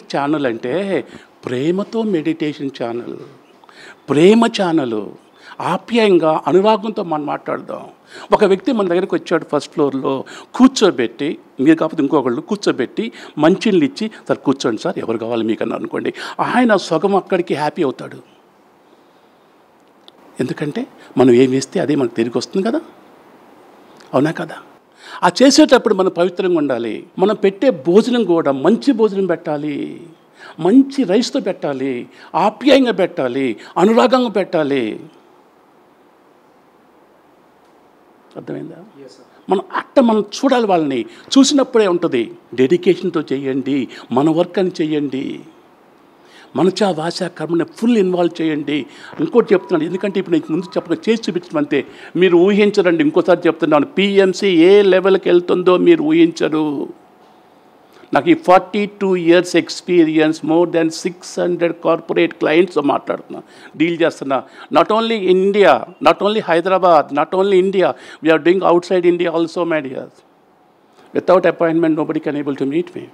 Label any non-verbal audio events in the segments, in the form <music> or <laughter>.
favourite channel అంటే ప్రేమతో meditation channel ప్రేమ channel ఆప్యాయంగా అనురాగంతో మనం మాట్లాడదాం ఒక వ్యక్తి మన దగ్గరికి వచ్చాడు ఫస్ట్ ఫ్లోర్లో కూర్చోబెట్టి మీరు కాకపోతే ఇంకొకళ్ళు కూర్చోబెట్టి మంచినీళ్ళు ఇచ్చి సార్ కూర్చోండి సార్ ఎవరు కావాలి మీకు అనుకోండి ఆయన సొగం అక్కడికి హ్యాపీ అవుతాడు ఎందుకంటే మనం ఏం వేస్తే అదే మనకు తిరిగి వస్తుంది కదా అవునా కదా ఆ చేసేటప్పుడు మనం పవిత్రంగా ఉండాలి మనం పెట్టే భోజనం కూడా మంచి భోజనం పెట్టాలి మంచి రైస్తో పెట్టాలి ఆప్యాయంగా పెట్టాలి అనురాగంగా పెట్టాలి అర్థమైందా మనం అట్ట మనం చూడాలి వాళ్ళని చూసినప్పుడే ఉంటుంది డెడికేషన్తో చేయండి మన వర్క్ అని చేయండి మనసా వాచ కర్మని ఫుల్ ఇన్వాల్వ్ చేయండి ఇంకోటి చెప్తున్నాను ఎందుకంటే ఇప్పుడు నేను ముందు చెప్పడం చేసి చూపించడం అంతే మీరు ఊహించరండి ఇంకోసారి చెప్తున్నాను పిఎంసీ ఏ లెవెల్కి వెళ్తుందో మీరు ఊహించరు నాకు ఈ forty two years experience more than six hundred corporate clients మాట్లాడుతున్నా డీల్ చేస్తున్నా not only India not only Hyderabad not only India we are doing outside India also my dears without appointment nobody can able to meet me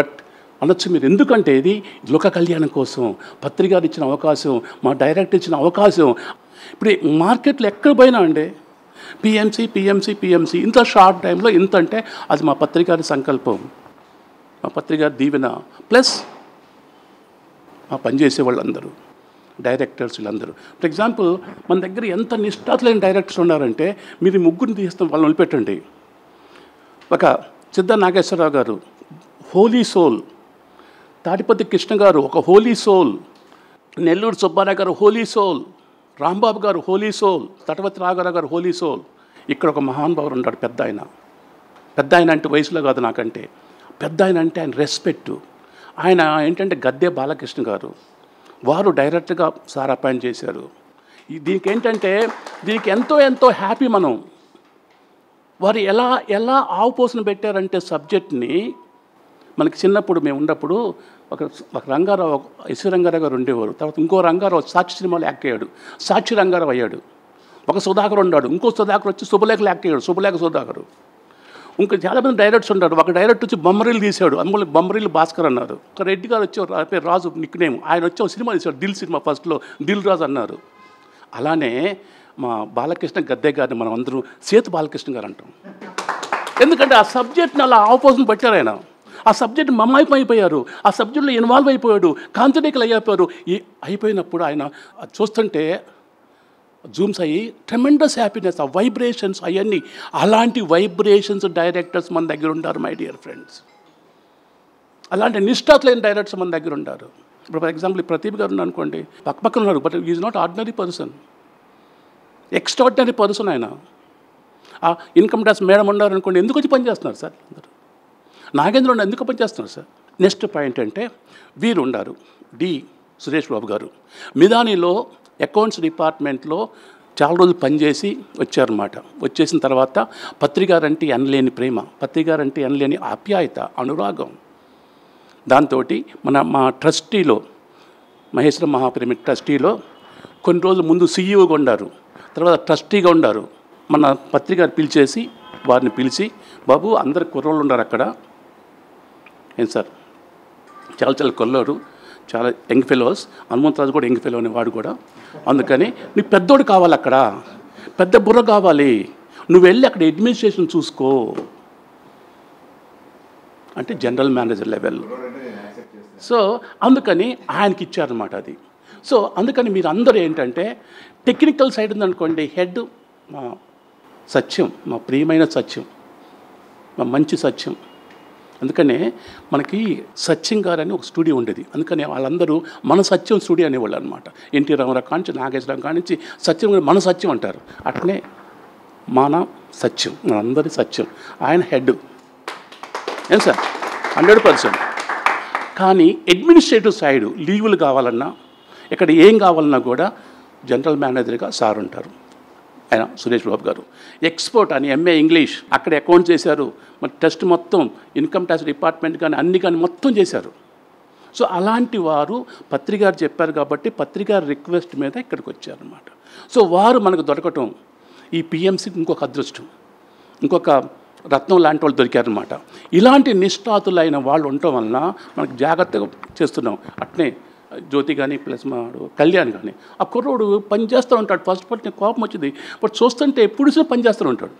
but అనొచ్చు మీరు ఎందుకంటే ఇది లోక కళ్యాణం కోసం పత్రికారు ఇచ్చిన అవకాశం మా డైరెక్ట్ ఇచ్చిన అవకాశం ఇప్పుడు మార్కెట్లో ఎక్కడ పోయినా అండి పిఎంసి పిఎంసీ పిఎంసీ ఇంత షార్ట్ టైంలో ఇంత అంటే అది మా పత్రికారి సంకల్పం మా పత్రికారి దీవెన ప్లస్ మా పనిచేసే వాళ్ళందరూ డైరెక్టర్స్ వీళ్ళందరూ ఫర్ ఎగ్జాంపుల్ మన దగ్గర ఎంత నిష్ఠాతులైన డైరెక్టర్స్ ఉన్నారంటే మీరు ముగ్గురిని తీస్తాం వాళ్ళని వదిలిపెట్టండి ఒక సిద్ధ నాగేశ్వరరావు గారు హోలీ సోల్ తాటిపతి కృష్ణ గారు ఒక హోలీ సోల్ నెల్లూరు సుబ్బారావు గారు హోలీ సోల్ రాంబాబు గారు హోలీ సోల్ తటవతి రాఘరావు గారు హోలీ సోల్ ఇక్కడ ఒక మహానుభావుడు ఉంటాడు పెద్ద ఆయన పెద్ద ఆయన అంటే వయసులో కాదు నాకంటే పెద్ద ఆయన అంటే ఆయన రెస్పెక్టు ఆయన ఏంటంటే గద్దె బాలకృష్ణ గారు వారు డైరెక్ట్గా సార్ అపాయింట్ చేశారు దీనికి ఏంటంటే దీనికి ఎంతో ఎంతో హ్యాపీ మనం వారు ఎలా ఎలా పోసిన పెట్టారంటే సబ్జెక్ట్ని మనకి చిన్నప్పుడు మేము ఉన్నప్పుడు ఒక ఒక రంగారావు ఎస్వి రంగారావు గారు ఉండేవారు తర్వాత ఇంకో రంగారావు సాక్షి సినిమాలో యాక్ట్ అయ్యాడు సాక్షి రంగారావు అయ్యాడు ఒక సుధాకర్ ఉన్నాడు ఇంకో సుధాకర్ వచ్చి శుభలేఖలు యాక్ట్ అయ్యాడు శుభలేఖ సుధాకర్ ఇంకా చాలామంది డైరెక్టర్స్ ఉన్నాడు ఒక డైరెక్టర్ వచ్చి బొమ్మరీలు తీశాడు అందులో బొమ్మరీలు భాస్కర్ అన్నారు ఒక రెడ్డి గారు వచ్చి రాజు నిక్ నేమ్ ఆయన వచ్చి ఒక సినిమా తీశాడు దిల్ సినిమా ఫస్ట్లో దిల్ రాజు అన్నారు అలానే మా బాలకృష్ణ గద్దే గారిని మనం అందరూ సేతు బాలకృష్ణ గారు అంటాం ఎందుకంటే ఆ సబ్జెక్ట్ని అలా ఆపోజిషన్ పెట్టారు ఆయన ఆ సబ్జెక్ట్ మమ్మాయిపు అయిపోయారు ఆ సబ్జెక్ట్లో ఇన్వాల్వ్ అయిపోయాడు కాంతనేకలు అయిపోయారు ఈ అయిపోయినప్పుడు ఆయన చూస్తుంటే జూమ్స్ అయ్యి ట్రెమెండస్ హ్యాపీనెస్ ఆ వైబ్రేషన్స్ అవన్నీ అలాంటి వైబ్రేషన్స్ డైరెక్టర్స్ మన దగ్గర ఉంటారు మై డియర్ ఫ్రెండ్స్ అలాంటి నిష్ఠాతులైన డైరెక్టర్స్ మన దగ్గర ఉంటారు ఇప్పుడు ఫర్ ఎగ్జాంపుల్ ప్రతీప్ గారు అనుకోండి పక్క పక్కన ఉన్నారు but is not ordinary person extraordinary person ఆయన ఇన్కమ్ ట్యాక్స్ మేడం ఉన్నారు అనుకోండి ఎందుకు వచ్చి పనిచేస్తున్నారు సార్ నాగేంద్రరావు ఎందుకు పనిచేస్తున్నారు సార్ నెక్స్ట్ పాయింట్ అంటే వీరు ఉండారు డి సురేష్ బాబు గారు మిదానిలో అకౌంట్స్ డిపార్ట్మెంట్లో చాలా రోజులు పనిచేసి వచ్చారన్నమాట వచ్చేసిన తర్వాత పత్రికారంటే అనలేని ప్రేమ పత్రికారంటే అనలేని ఆప్యాయత అనురాగం దాంతో మన మా ట్రస్టీలో మహేశ్వర మహాప్రేమి ట్రస్టీలో కొన్ని రోజుల ముందు సీఈఓగా ఉండారు తర్వాత ట్రస్టీగా ఉండారు మన పత్రికారు పిలిచేసి వారిని పిలిచి బాబు అందరు కుర్రోళ్ళు ఉన్నారు అక్కడ ఏం సార్ చాలా చాలా కొల్లోడు చాలా యంగ్ ఫెలోస్ హనుమంతరాజు కూడా యంగ్ ఫెలో అనేవాడు కూడా అందుకని నీ పెద్దోడు కావాలి అక్కడ పెద్ద బుర్ర కావాలి నువ్వు వెళ్ళి అక్కడ అడ్మినిస్ట్రేషన్ చూసుకో అంటే జనరల్ మేనేజర్ లెవెల్ సో అందుకని ఆయనకి ఇచ్చారనమాట అది సో అందుకని మీరు అందరూ ఏంటంటే టెక్నికల్ సైడ్ ఉందనుకోండి హెడ్ మా సత్యం మా ప్రియమైన సత్యం మా మంచి సత్యం అందుకనే మనకి సత్యం గారు అని ఒక స్టూడియో ఉండేది అందుకనే వాళ్ళందరూ మన సత్యం స్టూడియో అనేవాళ్ళు అనమాట ఎన్టీ రామారావు కానించి నాగేశ్వరరావు కానించి సత్యం మన సత్యం అంటారు అట్లనే మన సత్యం మనందరి సత్యం ఆయన హెడ్ ఏం సార్ హండ్రెడ్ పర్సెంట్ కానీ అడ్మినిస్ట్రేటివ్ సైడ్ లీవులు కావాలన్నా ఇక్కడ ఏం కావాలన్నా కూడా జనరల్ మేనేజర్గా సార్ ఉంటారు ఆయన సురేష్ బాబు గారు ఎక్స్పోర్ట్ అని ఎంఏ ఇంగ్లీష్ అక్కడ అకౌంట్ చేశారు మరి టెస్ట్ మొత్తం ఇన్కమ్ ట్యాక్స్ డిపార్ట్మెంట్ కానీ అన్ని కానీ మొత్తం చేశారు సో అలాంటి వారు పత్రికారు చెప్పారు కాబట్టి పత్రికారు రిక్వెస్ట్ మీద ఇక్కడికి వచ్చారనమాట సో వారు మనకు దొరకటం ఈ పిఎంసీకి ఇంకొక అదృష్టం ఇంకొక రత్నం లాంటి వాళ్ళు దొరికారనమాట ఇలాంటి నిష్ఠాతులైన వాళ్ళు ఉండటం వలన మనకు జాగ్రత్తగా చేస్తున్నాం అట్నే జ్యోతి కానీ ప్లస్ మాడు కళ్యాణ్ కానీ ఆ కుర్రోడు పని చేస్తూ ఉంటాడు ఫస్ట్ పార్ట్ నేను కోపం వచ్చింది బట్ చూస్తుంటే ఎప్పుడు పని చేస్తూ ఉంటాడు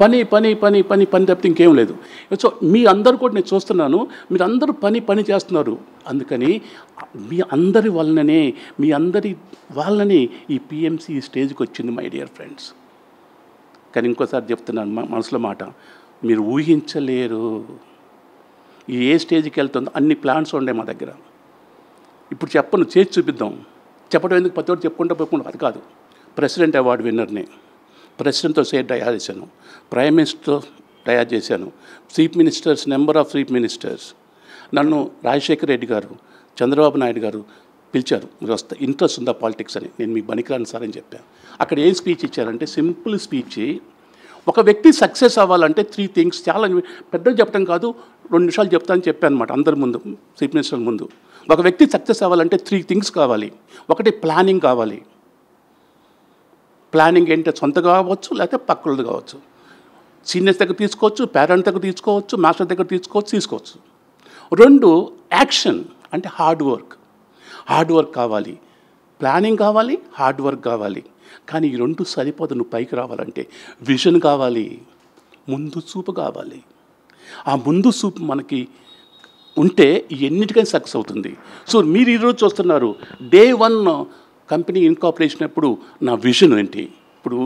పని పని పని పని పని తప్పితే ఇంకేం లేదు సో మీ అందరు కూడా నేను చూస్తున్నాను మీరు అందరూ పని పని చేస్తున్నారు అందుకని మీ అందరి వలననే మీ అందరి వలననే ఈ పిఎంసి ఈ స్టేజ్కి వచ్చింది మై డియర్ ఫ్రెండ్స్ కానీ ఇంకోసారి చెప్తున్నాను మనసులో మాట మీరు ఊహించలేరు ఈ ఏ స్టేజ్కి వెళ్తుందో అన్ని ప్లాన్స్ ఉండే మా దగ్గర ఇప్పుడు చెప్పను చేసి చూపిద్దాం చెప్పడం ఎందుకు ప్రతి ఒక్కటి చెప్పుకుంటా పోకుండా అది కాదు ప్రెసిడెంట్ అవార్డు విన్నర్ని ప్రెసిడెంట్తో సేట్ తయారు చేశాను ప్రైమ్ మినిస్టర్తో తయారు చేశాను chief ministers number of chief ministers నన్ను రాజశేఖర రెడ్డి గారు చంద్రబాబు నాయుడు గారు పిలిచారు మీరు వస్తే ఇంట్రెస్ట్ ఉందా పాలిటిక్స్ అని నేను మీ బనికిరాను సార్ అని చెప్పాను అక్కడ ఏం స్పీచ్ ఇచ్చారంటే సింపుల్ స్పీచ్ ఒక వ్యక్తి సక్సెస్ అవ్వాలంటే త్రీ థింగ్స్ చాలా పెద్దలు చెప్పడం కాదు రెండు నిమిషాలు చెప్తానని చెప్పాను అనమాట అందరి ముందు చీఫ్ మినిస్టర్ ముందు ఒక వ్యక్తి సక్సెస్ అవ్వాలంటే త్రీ థింగ్స్ కావాలి ఒకటి ప్లానింగ్ కావాలి ప్లానింగ్ ఏంటంటే సొంతగా కావచ్చు లేకపోతే పక్కలది కావచ్చు సీనియర్స్ దగ్గర తీసుకోవచ్చు పేరెంట్స్ దగ్గర తీసుకోవచ్చు మాస్టర్ దగ్గర తీసుకోవచ్చు తీసుకోవచ్చు రెండు యాక్షన్ అంటే హార్డ్ వర్క్ హార్డ్ వర్క్ కావాలి ప్లానింగ్ కావాలి హార్డ్ వర్క్ కావాలి కానీ ఈ రెండు సరిపోదు నువ్వు పైకి రావాలంటే విజన్ కావాలి ముందు చూపు కావాలి ఆ ముందు చూపు మనకి ఉంటే ఎన్నిటికైనా సక్సెస్ అవుతుంది సో మీరు ఈరోజు చూస్తున్నారు డే వన్ కంపెనీ ఇన్కాపరేషన్ అప్పుడు నా విజన్ ఏంటి ఇప్పుడు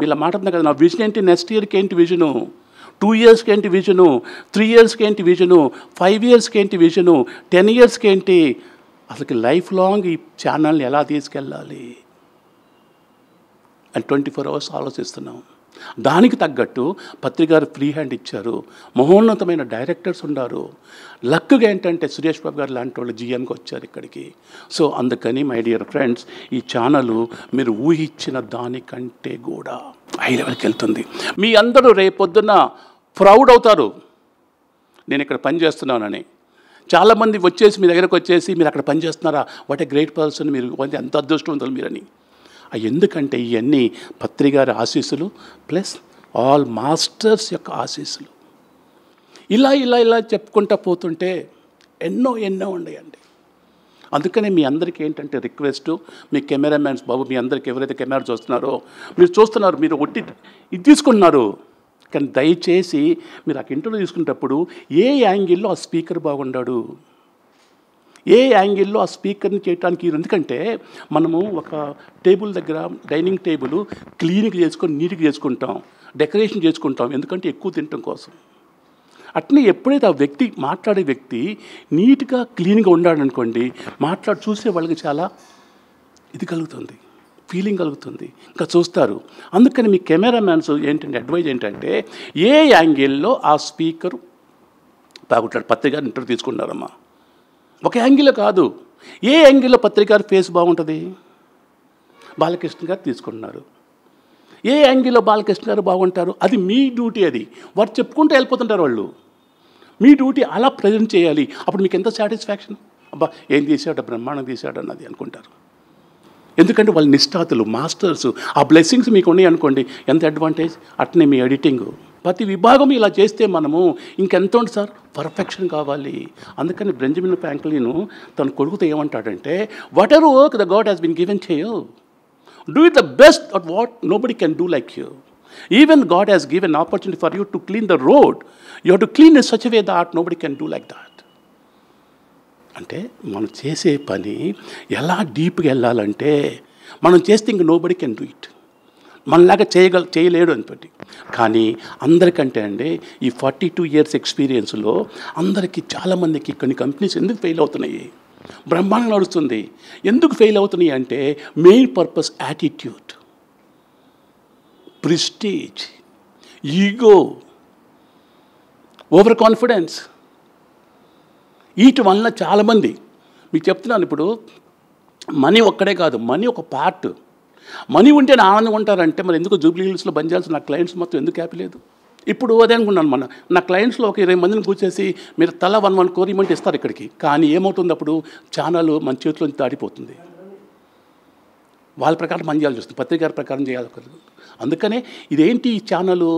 వీళ్ళ మాట కదా నా విజన్ ఏంటి నెక్స్ట్ ఇయర్కి ఏంటి విజను టూ ఇయర్స్కి ఏంటి విజను త్రీ ఇయర్స్కి ఏంటి విజను ఫైవ్ ఇయర్స్కి ఏంటి విజను టెన్ ఇయర్స్కి ఏంటి అసలు లైఫ్ లాంగ్ ఈ ఛానల్ని ఎలా తీసుకెళ్ళాలి అండ్ ట్వంటీ ఫోర్ అవర్స్ ఆలోచిస్తున్నాం దానికి తగ్గట్టు పత్రికారు ఫ్రీ హ్యాండ్ ఇచ్చారు మహోన్నతమైన డైరెక్టర్స్ ఉన్నారు లక్గా ఏంటంటే సురేష్ బాబు గారు లాంటి వాళ్ళు జీఎన్కి వచ్చారు ఇక్కడికి సో అందుకని మై డియర్ ఫ్రెండ్స్ ఈ ఛానల్ మీరు ఊహించిన దానికంటే కూడా హై లెవెల్కి వెళ్తుంది మీ అందరూ రేపొద్దున ప్రౌడ్ అవుతారు నేను ఇక్కడ పనిచేస్తున్నానని చాలామంది వచ్చేసి మీ దగ్గరకు వచ్చేసి మీరు అక్కడ పనిచేస్తున్నారా వాట్ ఏ గ్రేట్ పర్సన్ మీరు ఎంత అదృష్టవంతులు మీరని ఎందుకంటే ఇవన్నీ పత్రికారి ఆశీస్సులు ప్లస్ ఆల్ మాస్టర్స్ యొక్క ఆశీస్సులు ఇలా ఇలా ఇలా చెప్పుకుంటా పోతుంటే ఎన్నో ఎన్నో ఉన్నాయండి అందుకనే మీ అందరికీ ఏంటంటే రిక్వెస్ట్ మీ కెమెరామ్యాన్స్ బాబు మీ అందరికి ఎవరైతే కెమెరా చూస్తున్నారో మీరు చూస్తున్నారు మీరు ఒట్టి ఇది తీసుకున్నారు కానీ దయచేసి మీరు ఆ ఇంటర్వ్యూ తీసుకునేటప్పుడు ఏ యాంగిల్లో ఆ స్పీకర్ బాగుండాడు ఏ యాంగిల్లో ఆ స్పీకర్ని చేయడానికి ఎందుకంటే మనము ఒక టేబుల్ దగ్గర డైనింగ్ టేబుల్ క్లీన్గా చేసుకొని నీట్గా చేసుకుంటాం డెకరేషన్ చేసుకుంటాం ఎందుకంటే ఎక్కువ తినటం కోసం అట్నే ఎప్పుడైతే ఆ వ్యక్తి మాట్లాడే వ్యక్తి నీట్గా క్లీన్గా ఉన్నాడనుకోండి మాట్లాడి చూసే వాళ్ళకి చాలా ఇది కలుగుతుంది ఫీలింగ్ కలుగుతుంది ఇంకా చూస్తారు అందుకని మీ కెమెరామ్యాన్స్ ఏంటంటే అడ్వైజ్ ఏంటంటే ఏ యాంగిల్లో ఆ స్పీకర్ బాగుంటాడు పత్రిక ఇంటర్వ్యూ తీసుకున్నారమ్మా ఒక యాంగిల్లో కాదు ఏ యాంగిల్లో పత్రిక ఫేస్ బాగుంటుంది బాలకృష్ణ గారు తీసుకుంటున్నారు ఏ యాంగిల్లో బాలకృష్ణ గారు బాగుంటారు అది మీ డ్యూటీ అది వారు చెప్పుకుంటూ వెళ్ళిపోతుంటారు వాళ్ళు మీ డ్యూటీ అలా ప్రజెంట్ చేయాలి అప్పుడు మీకు ఎంత సాటిస్ఫాక్షన్ అబ్బా ఏం తీసాడో బ్రహ్మాండం తీసాడు అన్నది అనుకుంటారు ఎందుకంటే వాళ్ళు నిష్ఠాతులు మాస్టర్స్ ఆ బ్లెస్సింగ్స్ మీకు ఉన్నాయి అనుకోండి ఎంత అడ్వాంటేజ్ అట్నే మీ ఎడిటింగు ప్రతి విభాగం ఇలా చేస్తే మనము ఇంకెంత ఉంది సార్ పర్ఫెక్షన్ కావాలి అందుకని బ్రెంజమిన్ ఫ్యాంక్లీను తన కొడుకుతో ఏమంటాడంటే whatever work the God has been given చేయు do it the best at what nobody can do like you even God has given opportunity for you to clean the road you have to clean in such way that nobody can do like that అంటే మనం చేసే పని ఎలా డీప్గా వెళ్ళాలంటే మనం చేస్తే ఇంక no nobody can do it మనలాగా చేయగల చేయలేడు అనిపెట్టి కానీ అందరికంటే అండి ఈ ఫార్టీ టూ ఇయర్స్ ఎక్స్పీరియన్స్లో అందరికీ చాలామందికి కొన్ని కంపెనీస్ ఎందుకు ఫెయిల్ అవుతున్నాయి బ్రహ్మాండం నడుస్తుంది ఎందుకు ఫెయిల్ అవుతున్నాయి అంటే main purpose attitude prestige ego over confidence వీటి వలన చాలామంది మీకు చెప్తున్నాను ఇప్పుడు మనీ ఒక్కడే కాదు మనీ ఒక పార్ట్ మనీ ఉంటే ఆనందంగా ఉంటారంటే మరి ఎందుకు జూబ్లీ హిల్స్లో బంద్ చేయాల్సిన నా క్లయింట్స్ మొత్తం ఎందుకు హ్యాపీ లేదు ఇప్పుడు అదే అనుకున్నాను మన నా క్లయింట్స్లో ఒక ఇరవై మందిని కూర్చేసి మీరు తల వన్ వన్ కోరి ఇవ్వమంటే ఇస్తారు ఇక్కడికి కానీ ఏమవుతుంది అప్పుడు ఛానల్ మన చేతిలో దాడిపోతుంది వాళ్ళ ప్రకారం మంది చేయాల్సి వస్తుంది పత్రికార ప్రకారం చేయాలి అందుకనే ఇదేంటి ఈ ఛానల్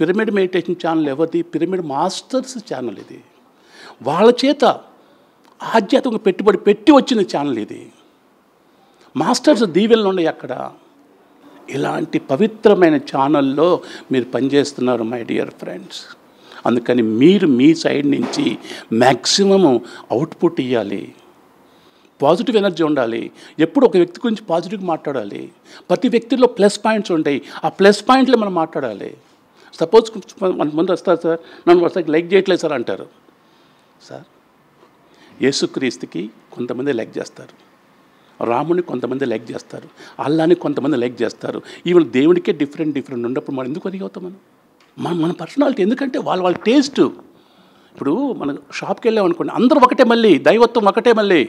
పిరమిడ్ మెడిటేషన్ ఛానల్ ఎవరిది పిరమిడ్ మాస్టర్స్ ఛానల్ ఇది వాళ్ళ చేత ఆధ్యాత్మిక పెట్టుబడి పెట్టి వచ్చిన ఛానల్ ఇది మాస్టర్స్ దీవెనలు ఉన్నాయి అక్కడ ఇలాంటి పవిత్రమైన ఛానల్లో మీరు పనిచేస్తున్నారు మై డియర్ ఫ్రెండ్స్ అందుకని మీరు మీ సైడ్ నుంచి మ్యాక్సిమం అవుట్పుట్ ఇవ్వాలి పాజిటివ్ ఎనర్జీ ఉండాలి ఎప్పుడు ఒక వ్యక్తి గురించి పాజిటివ్ మాట్లాడాలి ప్రతి వ్యక్తిలో ప్లస్ పాయింట్స్ ఉంటాయి ఆ ప్లస్ పాయింట్లు మనం మాట్లాడాలి సపోజ్ ముందు వస్తారు సార్ నన్ను వస్తాకి లైక్ చేయట్లేదు సార్ అంటారు సార్ యేసుక్రీస్తుకి కొంతమంది లైక్ చేస్తారు రాముని కొంతమంది లైక్ చేస్తారు అల్లాని కొంతమంది లైక్ చేస్తారు ఈవెన్ దేవుడికే డిఫరెంట్ డిఫరెంట్ ఉన్నప్పుడు మనం ఎందుకు అది అవుతాం మనం మన మన పర్సనాలిటీ ఎందుకంటే వాళ్ళ వాళ్ళ టేస్ట్ ఇప్పుడు మనం షాప్కి వెళ్ళాం అనుకోండి అందరూ ఒకటే మళ్ళీ దైవత్వం ఒకటే మళ్ళీ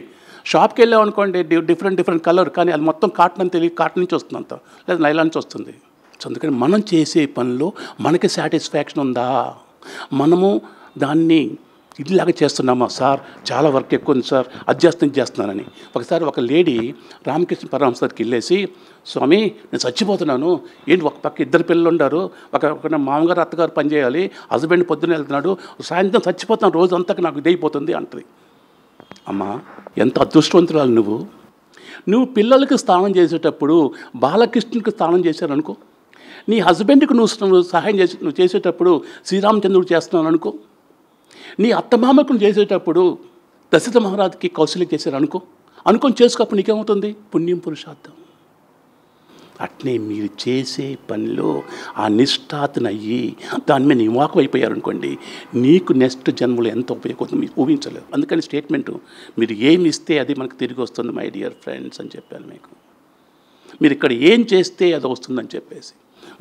షాప్కి వెళ్ళాం అనుకోండి డిఫరెంట్ డిఫరెంట్ కలర్ కానీ అది మొత్తం కాటన్ అని తెలియదు కాటన్ నుంచి వస్తుంది అంత లేదా నైలాన్ నుంచి వస్తుంది సో అందుకని మనం చేసే పనిలో మనకి సాటిస్ఫాక్షన్ ఉందా మనము దాన్ని ఇదిలాగా చేస్తున్నామా సార్ చాలా వర్క్ ఎక్కువ ఉంది సార్ అధ్యాస్తం చేస్తున్నానని ఒకసారి ఒక లేడీ రామకృష్ణ పరమ సార్కి వెళ్ళేసి స్వామి నేను చచ్చిపోతున్నాను ఏంటి ఒక పక్క ఇద్దరు పిల్లలు ఉండారు ఒక మామగారు అత్తగారు పనిచేయాలి హస్బెండ్ పొద్దున్న వెళ్తున్నాడు సాయంత్రం చచ్చిపోతాను రోజంతకు నాకు ఇదైపోతుంది అంటది అమ్మా ఎంత అదృష్టవంతురాలు నువ్వు నువ్వు పిల్లలకి స్నానం చేసేటప్పుడు బాలకృష్ణుడికి స్నానం చేశారనుకో నీ హస్బెండ్కి నువ్వు సహాయం చేసి నువ్వు చేసేటప్పుడు శ్రీరామచంద్రుడు చేస్తున్నాను అనుకో నీ అత్తమామకులు చేసేటప్పుడు దశరథ మహారాజుకి కౌశల్యం చేశారు అనుకో అనుకొని చేసుకోప్పుడు నీకేమవుతుంది పుణ్యం పురుషార్థం అట్నే మీరు చేసే పనిలో ఆ నిష్ఠాతనయ్యి దాని మీద నివాకం అయిపోయారు అనుకోండి నీకు నెక్స్ట్ జన్మలో ఎంత ఉపయోగం మీరు ఊహించలేదు అందుకని స్టేట్మెంటు మీరు ఏమి ఇస్తే అది మనకు తిరిగి వస్తుంది మై డియర్ ఫ్రెండ్స్ అని చెప్పాను మీకు మీరు ఇక్కడ ఏం చేస్తే అది వస్తుందని చెప్పేసి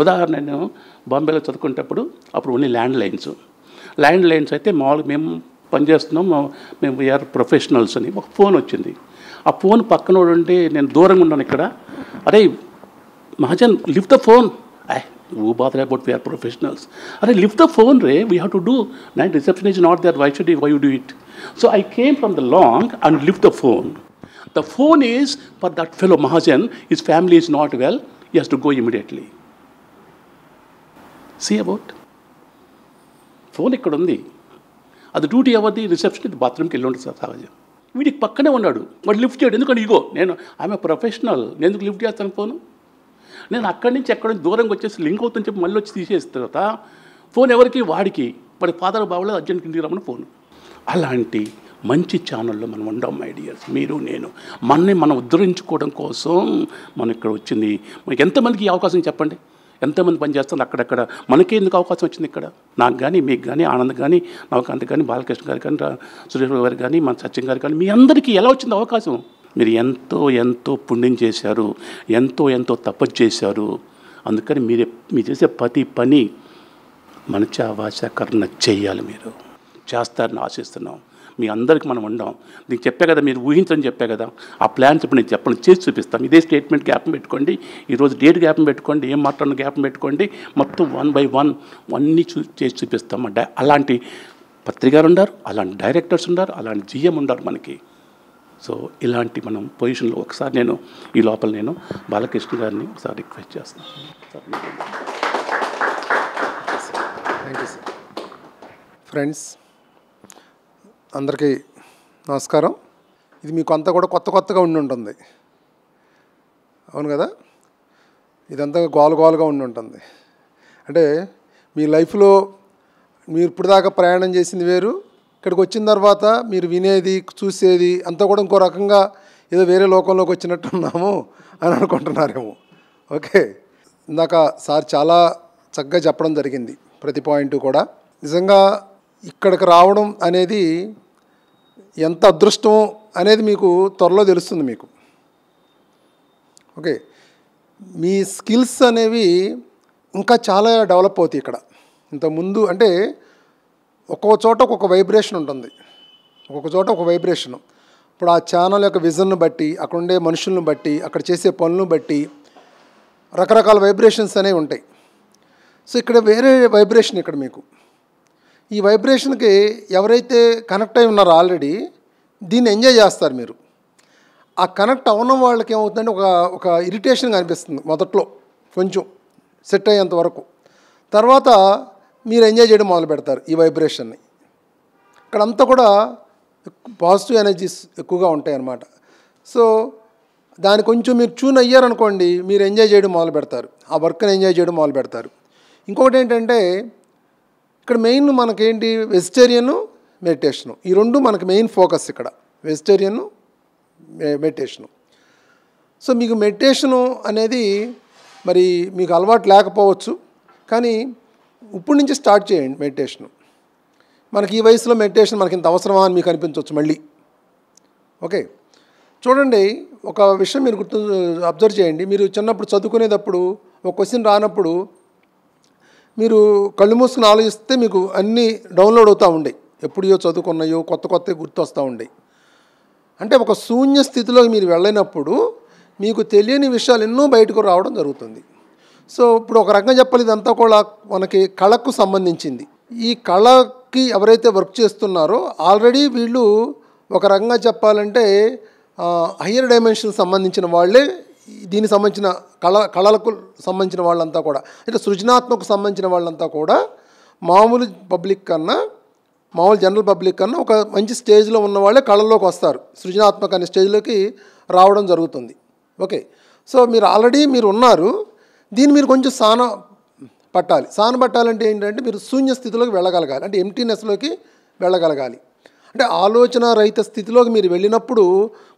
ఉదాహరణ నేను బాంబేలో చదువుకునేటప్పుడు అప్పుడు ఉన్న ల్యాండ్ లైన్స్ ల్యాండ్ లైన్స్ అయితే మామూలుగా మేము పనిచేస్తున్నాం మేము వీఆర్ ప్రొఫెషనల్స్ అని ఒక ఫోన్ వచ్చింది ఆ ఫోన్ పక్కన ఉంటే నేను దూరంగా ఉన్నాను ఇక్కడ అరే Mahajan lift the phone I ఊ బాధర్ అబౌట్ వీఆర్ ప్రొఫెషనల్స్ అరే లిఫ్ట్ ద ఫోన్ రే we have to do nine reception is not there why should why you do it so I came from the long and lift the phone the phone is for that fellow Mahajan is family is not well you has to go immediately see about phone ఇక్కడ ఉంది అది duty అవ్వద్ది reception బాత్రూమ్కి వెళ్ళి ఉంటుంది sir సహజం వీడికి పక్కనే ఉన్నాడు వాడు లిఫ్ట్ చేయడు ఎందుకంటే ఇగో నేను ఆమె ప్రొఫెషనల్ నేను ఎందుకు లిఫ్ట్ చేస్తాను ఫోను నేను అక్కడి నుంచి ఎక్కడి నుంచి దూరంగా వచ్చేసి లింక్ అవుతుందని చెప్పి మళ్ళీ వచ్చి తీసేసిన తర్వాత ఫోన్ ఎవరికి వాడికి వాడి ఫాదర్ బాబులో అర్జెంట్ ఇంటికి రమ్మని ఫోన్ అలాంటి మంచి ఛానల్లో మనం ఉండం మై డియర్స్ మీరు నేను మనని మనం ఉద్ధరించుకోవడం కోసం మనం ఇక్కడ వచ్చింది మనకి ఎంతమందికి ఈ అవకాశం చెప్పండి ఎంతోమంది పనిచేస్తారు అక్కడక్కడ మనకే ఎందుకు అవకాశం వచ్చింది ఇక్కడ నాకు కానీ మీకు కానీ ఆనంద్ కానీ నవకాంత్ కానీ బాలకృష్ణ గారు కానీ సురేష్ గారు కానీ మన సత్యం గారు కానీ మీ అందరికీ ఎలా వచ్చింది అవకాశం మీరు ఎంతో ఎంతో పుణ్యం చేశారు ఎంతో ఎంతో తపస్సు చేశారు అందుకని మీరు మీరు చేసే ప్రతి పని మనచావాచకరణ చేయాలి మీరు చేస్తారని ఆశిస్తున్నాం మీ అందరికీ మనం ఉండం నీకు చెప్పే కదా మీరు ఊహించని చెప్పే కదా ఆ ప్లాన్స్ ఇప్పుడు నేను చెప్పను చేసి చూపిస్తాం ఇదే స్టేట్మెంట్ గ్యాప్ పెట్టుకోండి ఈరోజు డేట్ గ్యాప్ పెట్టుకోండి ఏం మాట్లాడిన గ్యాప్ పెట్టుకోండి మొత్తం వన్ బై వన్ అన్నీ చూ చేసి చూపిస్తాం అంట అలాంటి పత్రికారు ఉండరు అలాంటి డైరెక్టర్స్ ఉండరు అలాంటి జిఎం ఉండరు మనకి సో ఇలాంటి మనం పొజిషన్లో ఒకసారి నేను ఈ లోపల నేను బాలకృష్ణ గారిని ఒకసారి రిక్వెస్ట్ చేస్తాను సార్ ఫ్రెండ్స్ అందరికీ నమస్కారం ఇది మీకు అంతా కూడా కొత్త కొత్తగా ఉండి ఉంటుంది అవును కదా ఇదంతా గోలు గోలుగా ఉండి ఉంటుంది అంటే మీ లైఫ్లో మీరు ఇప్పటిదాకా ప్రయాణం చేసింది వేరు ఇక్కడికి వచ్చిన తర్వాత మీరు వినేది చూసేది అంతా కూడా ఇంకో రకంగా ఏదో వేరే లోకంలోకి వచ్చినట్టు ఉన్నాము అని అనుకుంటున్నారేమో ఓకే ఇందాక సార్ చాలా చక్కగా చెప్పడం జరిగింది ప్రతి పాయింట్ కూడా నిజంగా ఇక్కడికి రావడం అనేది ఎంత అదృష్టం అనేది మీకు త్వరలో తెలుస్తుంది మీకు ఓకే మీ స్కిల్స్ అనేవి ఇంకా చాలా డెవలప్ అవుతాయి ఇక్కడ ఇంతకుముందు అంటే ఒక్కో చోట ఒక్కొక్క వైబ్రేషన్ ఉంటుంది ఒక్కొక్క చోట ఒక వైబ్రేషన్ ఇప్పుడు ఆ ఛానల్ యొక్క విజన్ను బట్టి అక్కడ ఉండే మనుషులను బట్టి అక్కడ చేసే పనులను బట్టి రకరకాల వైబ్రేషన్స్ అనేవి ఉంటాయి సో ఇక్కడ వేరే వైబ్రేషన్ ఇక్కడ మీకు ఈ వైబ్రేషన్కి ఎవరైతే కనెక్ట్ అయి ఉన్నారో ఆల్రెడీ దీన్ని ఎంజాయ్ చేస్తారు మీరు ఆ కనెక్ట్ అవ్వడం వాళ్ళకి ఏమవుతుందంటే ఒక ఒక ఇరిటేషన్ కనిపిస్తుంది మొదట్లో కొంచెం సెట్ అయ్యేంత వరకు తర్వాత మీరు ఎంజాయ్ చేయడం మొదలు పెడతారు ఈ వైబ్రేషన్ని అంతా కూడా పాజిటివ్ ఎనర్జీస్ ఎక్కువగా ఉంటాయి అన్నమాట సో దాని కొంచెం మీరు చూన్ అయ్యారనుకోండి మీరు ఎంజాయ్ చేయడం మొదలు పెడతారు ఆ వర్క్ని ఎంజాయ్ చేయడం మొదలు పెడతారు ఇంకొకటి ఏంటంటే ఇక్కడ మెయిన్ మనకేంటి వెజిటేరియన్ మెడిటేషను ఈ రెండు మనకు మెయిన్ ఫోకస్ ఇక్కడ వెజిటేరియన్ మెడిటేషను సో మీకు మెడిటేషను అనేది మరి మీకు అలవాటు లేకపోవచ్చు కానీ ఇప్పటి నుంచి స్టార్ట్ చేయండి మెడిటేషను మనకి ఈ వయసులో మెడిటేషన్ మనకి ఇంత అవసరమా అని మీకు అనిపించవచ్చు మళ్ళీ ఓకే చూడండి ఒక విషయం మీరు గుర్తు అబ్జర్వ్ చేయండి మీరు చిన్నప్పుడు చదువుకునేటప్పుడు ఒక క్వశ్చన్ రానప్పుడు మీరు కళ్ళు మూసుకుని ఆలోచిస్తే మీకు అన్నీ డౌన్లోడ్ అవుతూ ఉండే ఎప్పుడో చదువుకున్నాయో కొత్త కొత్త వస్తూ ఉండే అంటే ఒక శూన్య స్థితిలో మీరు వెళ్ళినప్పుడు మీకు తెలియని విషయాలు ఎన్నో బయటకు రావడం జరుగుతుంది సో ఇప్పుడు ఒక రకంగా చెప్పాలి ఇదంతా కూడా మనకి కళకు సంబంధించింది ఈ కళకి ఎవరైతే వర్క్ చేస్తున్నారో ఆల్రెడీ వీళ్ళు ఒక రకంగా చెప్పాలంటే హయ్యర్ డైమెన్షన్ సంబంధించిన వాళ్ళే దీనికి సంబంధించిన కళ కళలకు సంబంధించిన వాళ్ళంతా కూడా అంటే సృజనాత్మకు సంబంధించిన వాళ్ళంతా కూడా మామూలు పబ్లిక్ కన్నా మామూలు జనరల్ పబ్లిక్ కన్నా ఒక మంచి స్టేజ్లో ఉన్న వాళ్ళే కళల్లోకి వస్తారు సృజనాత్మక అనే స్టేజ్లోకి రావడం జరుగుతుంది ఓకే సో మీరు ఆల్రెడీ మీరు ఉన్నారు దీన్ని మీరు కొంచెం సాన పట్టాలి సాన పట్టాలంటే ఏంటంటే మీరు శూన్య స్థితిలోకి వెళ్ళగలగాలి అంటే ఎంటీనెస్లోకి వెళ్ళగలగాలి అంటే ఆలోచన రహిత స్థితిలోకి మీరు వెళ్ళినప్పుడు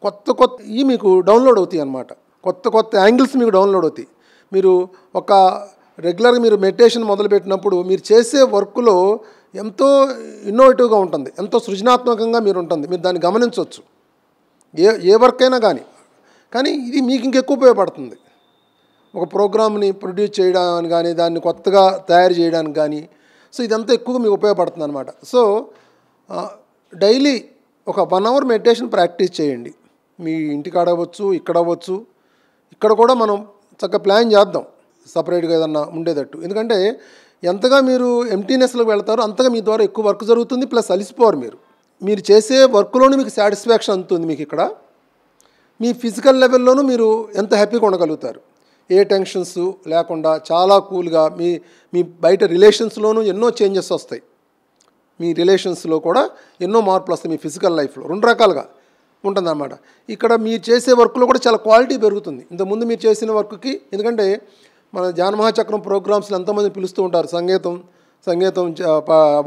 కొత్త కొత్త ఈ మీకు డౌన్లోడ్ అవుతాయి అన్నమాట కొత్త కొత్త యాంగిల్స్ మీకు డౌన్లోడ్ అవుతాయి మీరు ఒక రెగ్యులర్గా మీరు మెడిటేషన్ మొదలుపెట్టినప్పుడు మీరు చేసే వర్క్లో ఎంతో ఇన్నోవేటివ్గా ఉంటుంది ఎంతో సృజనాత్మకంగా మీరు ఉంటుంది మీరు దాన్ని గమనించవచ్చు ఏ ఏ వర్క్ అయినా కానీ కానీ ఇది మీకు ఇంకెక్కువ ఉపయోగపడుతుంది ఒక ప్రోగ్రామ్ని ప్రొడ్యూస్ చేయడానికి కానీ దాన్ని కొత్తగా తయారు చేయడానికి కానీ సో ఇదంతా ఎక్కువగా మీకు ఉపయోగపడుతుంది అనమాట సో డైలీ ఒక వన్ అవర్ మెడిటేషన్ ప్రాక్టీస్ చేయండి మీ ఇంటికాడవచ్చు ఇక్కడ అవ్వచ్చు ఇక్కడ కూడా మనం చక్కగా ప్లాన్ చేద్దాం సపరేట్గా ఏదన్నా ఉండేటట్టు ఎందుకంటే ఎంతగా మీరు ఎంటీనెస్లోకి వెళ్తారో అంతగా మీ ద్వారా ఎక్కువ వర్క్ జరుగుతుంది ప్లస్ అలిసిపోరు మీరు మీరు చేసే వర్క్లోనూ మీకు సాటిస్ఫాక్షన్ అంతుంది మీకు ఇక్కడ మీ ఫిజికల్ లెవెల్లోనూ మీరు ఎంత హ్యాపీగా ఉండగలుగుతారు ఏ టెన్షన్స్ లేకుండా చాలా కూల్గా మీ మీ బయట రిలేషన్స్లోనూ ఎన్నో చేంజెస్ వస్తాయి మీ రిలేషన్స్లో కూడా ఎన్నో మార్పులు వస్తాయి మీ ఫిజికల్ లైఫ్లో రెండు రకాలుగా ఉంటుందన్నమాట ఇక్కడ మీరు చేసే వర్క్లో కూడా చాలా క్వాలిటీ పెరుగుతుంది ఇంతకుముందు మీరు చేసిన వర్క్కి ఎందుకంటే మన జానమహాచక్రం ప్రోగ్రామ్స్ని ఎంతోమంది పిలుస్తూ ఉంటారు సంగీతం సంగీతం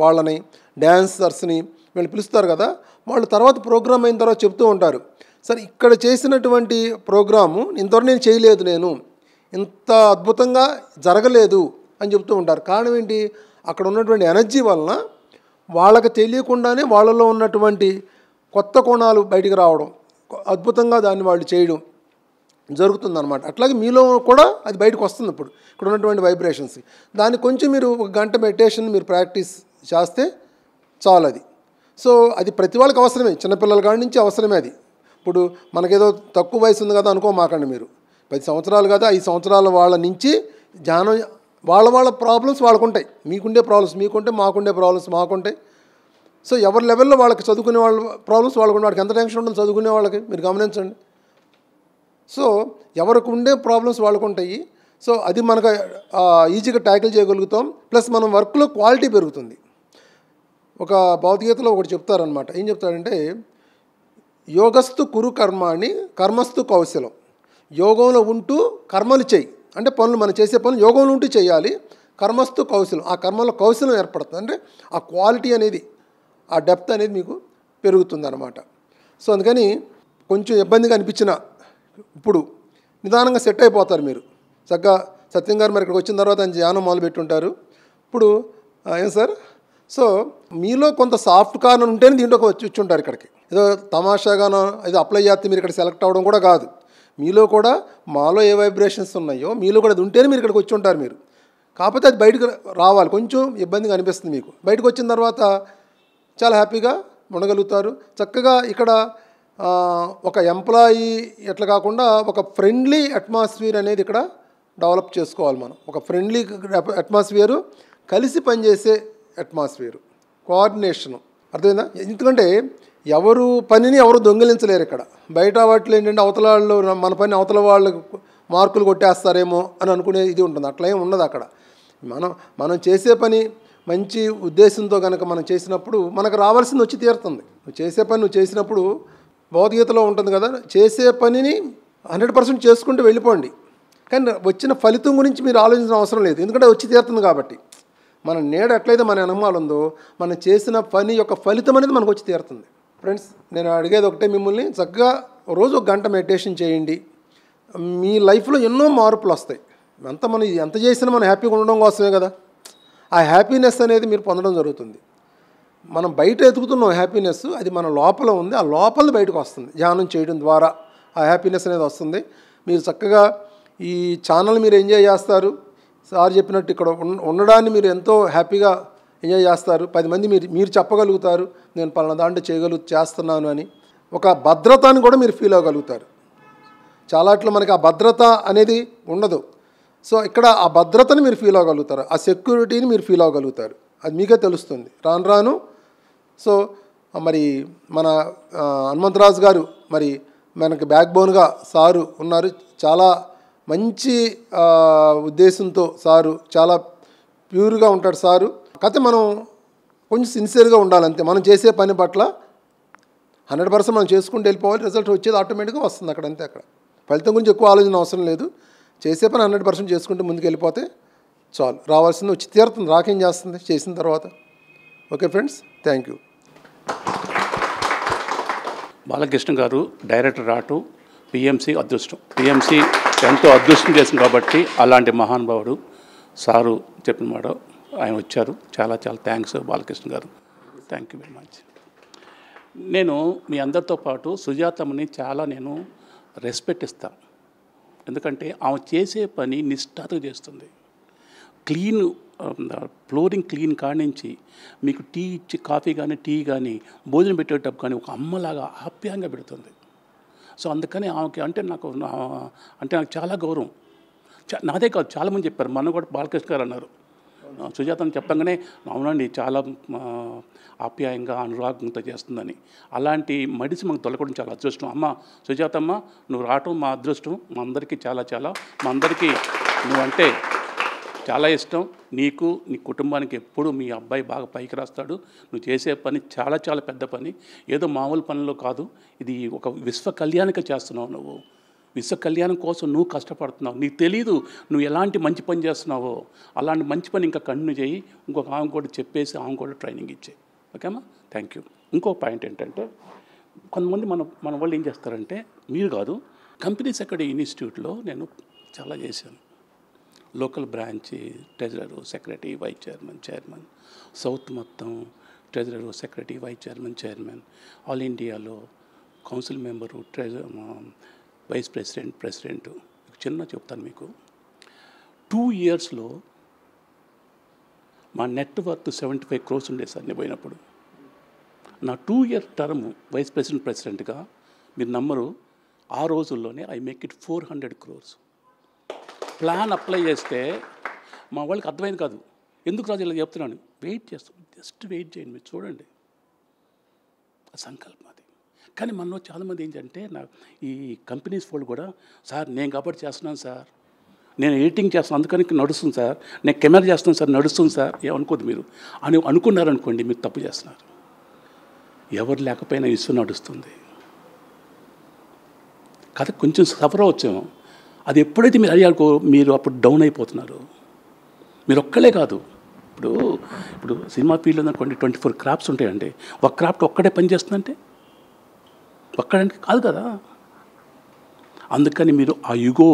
వాళ్ళని డ్యాన్సర్స్ని వీళ్ళు పిలుస్తారు కదా వాళ్ళు తర్వాత ప్రోగ్రామ్ అయిన తర్వాత చెప్తూ ఉంటారు సరే ఇక్కడ చేసినటువంటి ప్రోగ్రాము ఇంతవరకు నేను చేయలేదు నేను ఇంత అద్భుతంగా జరగలేదు అని చెప్తూ ఉంటారు కారణం ఏంటి అక్కడ ఉన్నటువంటి ఎనర్జీ వలన వాళ్ళకి తెలియకుండానే వాళ్ళలో ఉన్నటువంటి కొత్త కోణాలు బయటికి రావడం అద్భుతంగా దాన్ని వాళ్ళు చేయడం జరుగుతుందన్నమాట అట్లాగే మీలో కూడా అది బయటకు వస్తుంది ఇప్పుడు ఇక్కడ ఉన్నటువంటి వైబ్రేషన్స్ దాన్ని కొంచెం మీరు ఒక గంట మెడిటేషన్ మీరు ప్రాక్టీస్ చేస్తే చాలు అది సో అది ప్రతి వాళ్ళకి అవసరమే చిన్నపిల్లల కాడి నుంచి అవసరమే అది ఇప్పుడు మనకేదో తక్కువ వయసు ఉంది కదా అనుకోమాకండి మీరు పది సంవత్సరాలు కదా ఐదు సంవత్సరాల వాళ్ళ నుంచి ధ్యానం వాళ్ళ వాళ్ళ ప్రాబ్లమ్స్ వాళ్ళకుంటాయి మీకుండే ప్రాబ్లమ్స్ మీకుంటే మాకుండే ప్రాబ్లమ్స్ మాకుంటాయి సో ఎవరి లెవెల్లో వాళ్ళకి చదువుకునే వాళ్ళ ప్రాబ్లమ్స్ వాళ్ళకు వాళ్ళకి ఎంత టెన్షన్ ఉంటుంది చదువుకునే వాళ్ళకి మీరు గమనించండి సో ఎవరికి ఉండే ప్రాబ్లమ్స్ వాళ్ళకు ఉంటాయి సో అది మనకు ఈజీగా ట్యాకిల్ చేయగలుగుతాం ప్లస్ మనం వర్క్లో క్వాలిటీ పెరుగుతుంది ఒక భౌతికతలో ఒకటి చెప్తారనమాట ఏం చెప్తారంటే యోగస్తు కురు కర్మ అని కర్మస్థు కౌశలం యోగంలో ఉంటూ కర్మలు చేయి అంటే పనులు మనం చేసే పనులు యోగంలో ఉంటూ చేయాలి కర్మస్థు కౌశలం ఆ కర్మలో కౌశలం ఏర్పడుతుంది అంటే ఆ క్వాలిటీ అనేది ఆ డెప్త్ అనేది మీకు అనమాట సో అందుకని కొంచెం ఇబ్బందిగా అనిపించిన ఇప్పుడు నిదానంగా సెట్ అయిపోతారు మీరు చక్కగా సత్యం గారు మరి ఇక్కడికి వచ్చిన తర్వాత ఆయన ధ్యానం మొదలు ఇప్పుడు ఏం సార్ సో మీలో కొంత సాఫ్ట్ కార్నర్ ఉంటేనే దీంట్లో వచ్చి ఉంటారు ఇక్కడికి ఏదో తమాషాగానో ఇది అప్లై చేస్తే మీరు ఇక్కడ సెలెక్ట్ అవ్వడం కూడా కాదు మీలో కూడా మాలో ఏ వైబ్రేషన్స్ ఉన్నాయో మీలో కూడా అది ఉంటేనే మీరు ఇక్కడికి వచ్చి ఉంటారు మీరు కాకపోతే అది బయటకు రావాలి కొంచెం ఇబ్బందిగా అనిపిస్తుంది మీకు బయటకు వచ్చిన తర్వాత చాలా హ్యాపీగా ఉండగలుగుతారు చక్కగా ఇక్కడ ఒక ఎంప్లాయీ ఎట్లా కాకుండా ఒక ఫ్రెండ్లీ అట్మాస్ఫియర్ అనేది ఇక్కడ డెవలప్ చేసుకోవాలి మనం ఒక ఫ్రెండ్లీ అట్మాస్ఫియరు కలిసి పనిచేసే అట్మాస్ఫియరు కోఆర్డినేషను అర్థమైందా ఎందుకంటే ఎవరు పనిని ఎవరు దొంగిలించలేరు ఇక్కడ బయట వాటిలో ఏంటంటే అవతల వాళ్ళు మన పని అవతల వాళ్ళు మార్కులు కొట్టేస్తారేమో అని అనుకునే ఇది ఉంటుంది అట్లా ఏం ఉండదు అక్కడ మనం మనం చేసే పని మంచి ఉద్దేశంతో కనుక మనం చేసినప్పుడు మనకు రావాల్సింది వచ్చి తీరుతుంది నువ్వు చేసే పని నువ్వు చేసినప్పుడు భౌతికతలో ఉంటుంది కదా చేసే పనిని హండ్రెడ్ పర్సెంట్ చేసుకుంటూ వెళ్ళిపోండి కానీ వచ్చిన ఫలితం గురించి మీరు ఆలోచించిన అవసరం లేదు ఎందుకంటే వచ్చి తీరుతుంది కాబట్టి మన నేడు ఎట్లయితే మన అనుమాలు ఉందో మనం చేసిన పని యొక్క ఫలితం అనేది మనకు వచ్చి తీరుతుంది ఫ్రెండ్స్ నేను అడిగేది ఒకటే మిమ్మల్ని చక్కగా రోజు ఒక గంట మెడిటేషన్ చేయండి మీ లైఫ్లో ఎన్నో మార్పులు వస్తాయి ఎంత మనం ఎంత చేసినా మనం హ్యాపీగా ఉండడం కోసమే కదా ఆ హ్యాపీనెస్ అనేది మీరు పొందడం జరుగుతుంది మనం బయట ఎదుగుతున్నాం హ్యాపీనెస్ అది మన లోపల ఉంది ఆ లోపల బయటకు వస్తుంది ధ్యానం చేయడం ద్వారా ఆ హ్యాపీనెస్ అనేది వస్తుంది మీరు చక్కగా ఈ ఛానల్ మీరు ఎంజాయ్ చేస్తారు సార్ చెప్పినట్టు ఇక్కడ ఉండడాన్ని మీరు ఎంతో హ్యాపీగా ఎంజాయ్ చేస్తారు పది మంది మీరు మీరు చెప్పగలుగుతారు నేను పలానా దాంట్లో చేయగలు చేస్తున్నాను అని ఒక భద్రతను కూడా మీరు ఫీల్ అవ్వగలుగుతారు చాలాట్లో మనకి ఆ భద్రత అనేది ఉండదు సో ఇక్కడ ఆ భద్రతను మీరు ఫీల్ అవ్వగలుగుతారు ఆ సెక్యూరిటీని మీరు ఫీల్ అవ్వగలుగుతారు అది మీకే తెలుస్తుంది రాను రాను సో మరి మన హనుమంతరాజు గారు మరి మనకి బ్యాక్ బోన్గా సారు ఉన్నారు చాలా మంచి ఉద్దేశంతో సారు చాలా ప్యూర్గా ఉంటాడు సారు కాకపోతే మనం కొంచెం సిన్సియర్గా ఉండాలంతే మనం చేసే పని పట్ల హండ్రెడ్ పర్సెంట్ మనం చేసుకుంటూ వెళ్ళిపోవాలి రిజల్ట్ వచ్చేది ఆటోమేటిక్గా వస్తుంది అక్కడ అంతే అక్కడ ఫలితం గురించి ఎక్కువ ఆలోచన అవసరం లేదు చేసే పని హండ్రెడ్ పర్సెంట్ చేసుకుంటే ముందుకు వెళ్ళిపోతే చాలు రావాల్సింది వచ్చి తీరుతుంది రాకేం చేస్తుంది చేసిన తర్వాత okay friends thank you Balakrishna garu director రాటు పిఎంసీ అదృష్టం పిఎంసి ఎంతో అదృష్టం చేసింది కాబట్టి అలాంటి మహానుభావుడు సారు చెప్పిన మాట ఆయన వచ్చారు చాలా చాలా థ్యాంక్స్ బాలకృష్ణ గారు థ్యాంక్ యూ వెరీ మచ్ నేను మీ అందరితో పాటు సుజాతమ్మని చాలా నేను రెస్పెక్ట్ ఇస్తాను ఎందుకంటే ఆమె చేసే పని నిష్ఠాతగా చేస్తుంది క్లీన్ ఫ్లోరింగ్ క్లీన్ కానించి మీకు టీ ఇచ్చి కాఫీ కానీ టీ కానీ భోజనం పెట్టేటప్పుడు కానీ ఒక అమ్మలాగా ఆప్యాయంగా పెడుతుంది సో అందుకని ఆమెకి అంటే నాకు అంటే నాకు చాలా గౌరవం నాదే కాదు చాలామంది చెప్పారు మన కూడా బాలకృష్ణ గారు అన్నారు సుజాతను చెప్పంగానే అవునండి చాలా ఆప్యాయంగా అనురాగంతో చేస్తుందని అలాంటి మడిసి మనకు తొలగడం చాలా అదృష్టం అమ్మ సుజాతమ్మ నువ్వు రావటం మా అదృష్టం మా అందరికీ చాలా చాలా మా అందరికీ నువ్వంటే చాలా ఇష్టం నీకు నీ కుటుంబానికి ఎప్పుడు మీ అబ్బాయి బాగా పైకి రాస్తాడు నువ్వు చేసే పని చాలా చాలా పెద్ద పని ఏదో మామూలు పనిలో కాదు ఇది ఒక విశ్వ కళ్యాణిక చేస్తున్నావు నువ్వు విశ్వ కళ్యాణం కోసం నువ్వు కష్టపడుతున్నావు నీకు తెలీదు నువ్వు ఎలాంటి మంచి పని చేస్తున్నావో అలాంటి మంచి పని ఇంకా కంటిన్యూ చేయి ఇంకొక ఆమె కూడా చెప్పేసి ఆమె కూడా ట్రైనింగ్ ఇచ్చే ఓకేమా థ్యాంక్ యూ ఇంకో పాయింట్ ఏంటంటే కొంతమంది మన మన వాళ్ళు ఏం చేస్తారంటే మీరు కాదు కంపెనీ సెక్రటరీ ఇన్స్టిట్యూట్లో నేను చాలా చేశాను local branch treasurer secretary vice chairman chairman south మొత్తం treasurer secretary vice chairman chairman all ఇండియాలో కౌన్సిల్ మెంబరు ట్రెజ వైస్ ప్రెసిడెంట్ ప్రెసిడెంట్ చిన్న చెప్తాను మీకు టూ ఇయర్స్లో మా net worth seventy five crores ఉండే సార్ నేను పోయినప్పుడు నా two year term vice president ప్రెసిడెంట్గా మీరు నమ్మరు ఆ రోజుల్లోనే I make it four hundred crores plan apply చేస్తే మా వాళ్ళకి అర్థమైంది కాదు ఎందుకు రాజు ఇలా చెప్తున్నాను వెయిట్ చేస్తాం జస్ట్ వెయిట్ చేయండి మీరు చూడండి సంకల్పం అది కానీ మనలో చాలామంది ఏంటంటే నా ఈ కంపెనీస్ వాళ్ళు కూడా సార్ నేను కాబట్టి చేస్తున్నాను సార్ నేను ఎడిటింగ్ చేస్తాను అందుకని నడుస్తుంది సార్ నేను కెమెరా చేస్తాను సార్ నడుస్తుంది సార్ ఏమనుకోదు మీరు అని అనుకున్నారనుకోండి మీరు తప్పు చేస్తున్నారు ఎవరు లేకపోయినా ఇసు నడుస్తుంది కథ కొంచెం సఫర్ అవచ్చాము అది ఎప్పుడైతే మీరు అడిగారుకో మీరు అప్పుడు డౌన్ అయిపోతున్నారు మీరు ఒక్కలే కాదు ఇప్పుడు ఇప్పుడు సినిమా ఫీల్డ్ అనుకోండి ట్వంటీ ఫోర్ క్రాప్స్ ఉంటాయండి ఒక క్రాఫ్ట్ ఒక్కడే పనిచేస్తుందంటే ఒక్కడానికి కాదు కదా అందుకని మీరు ఆ యుగో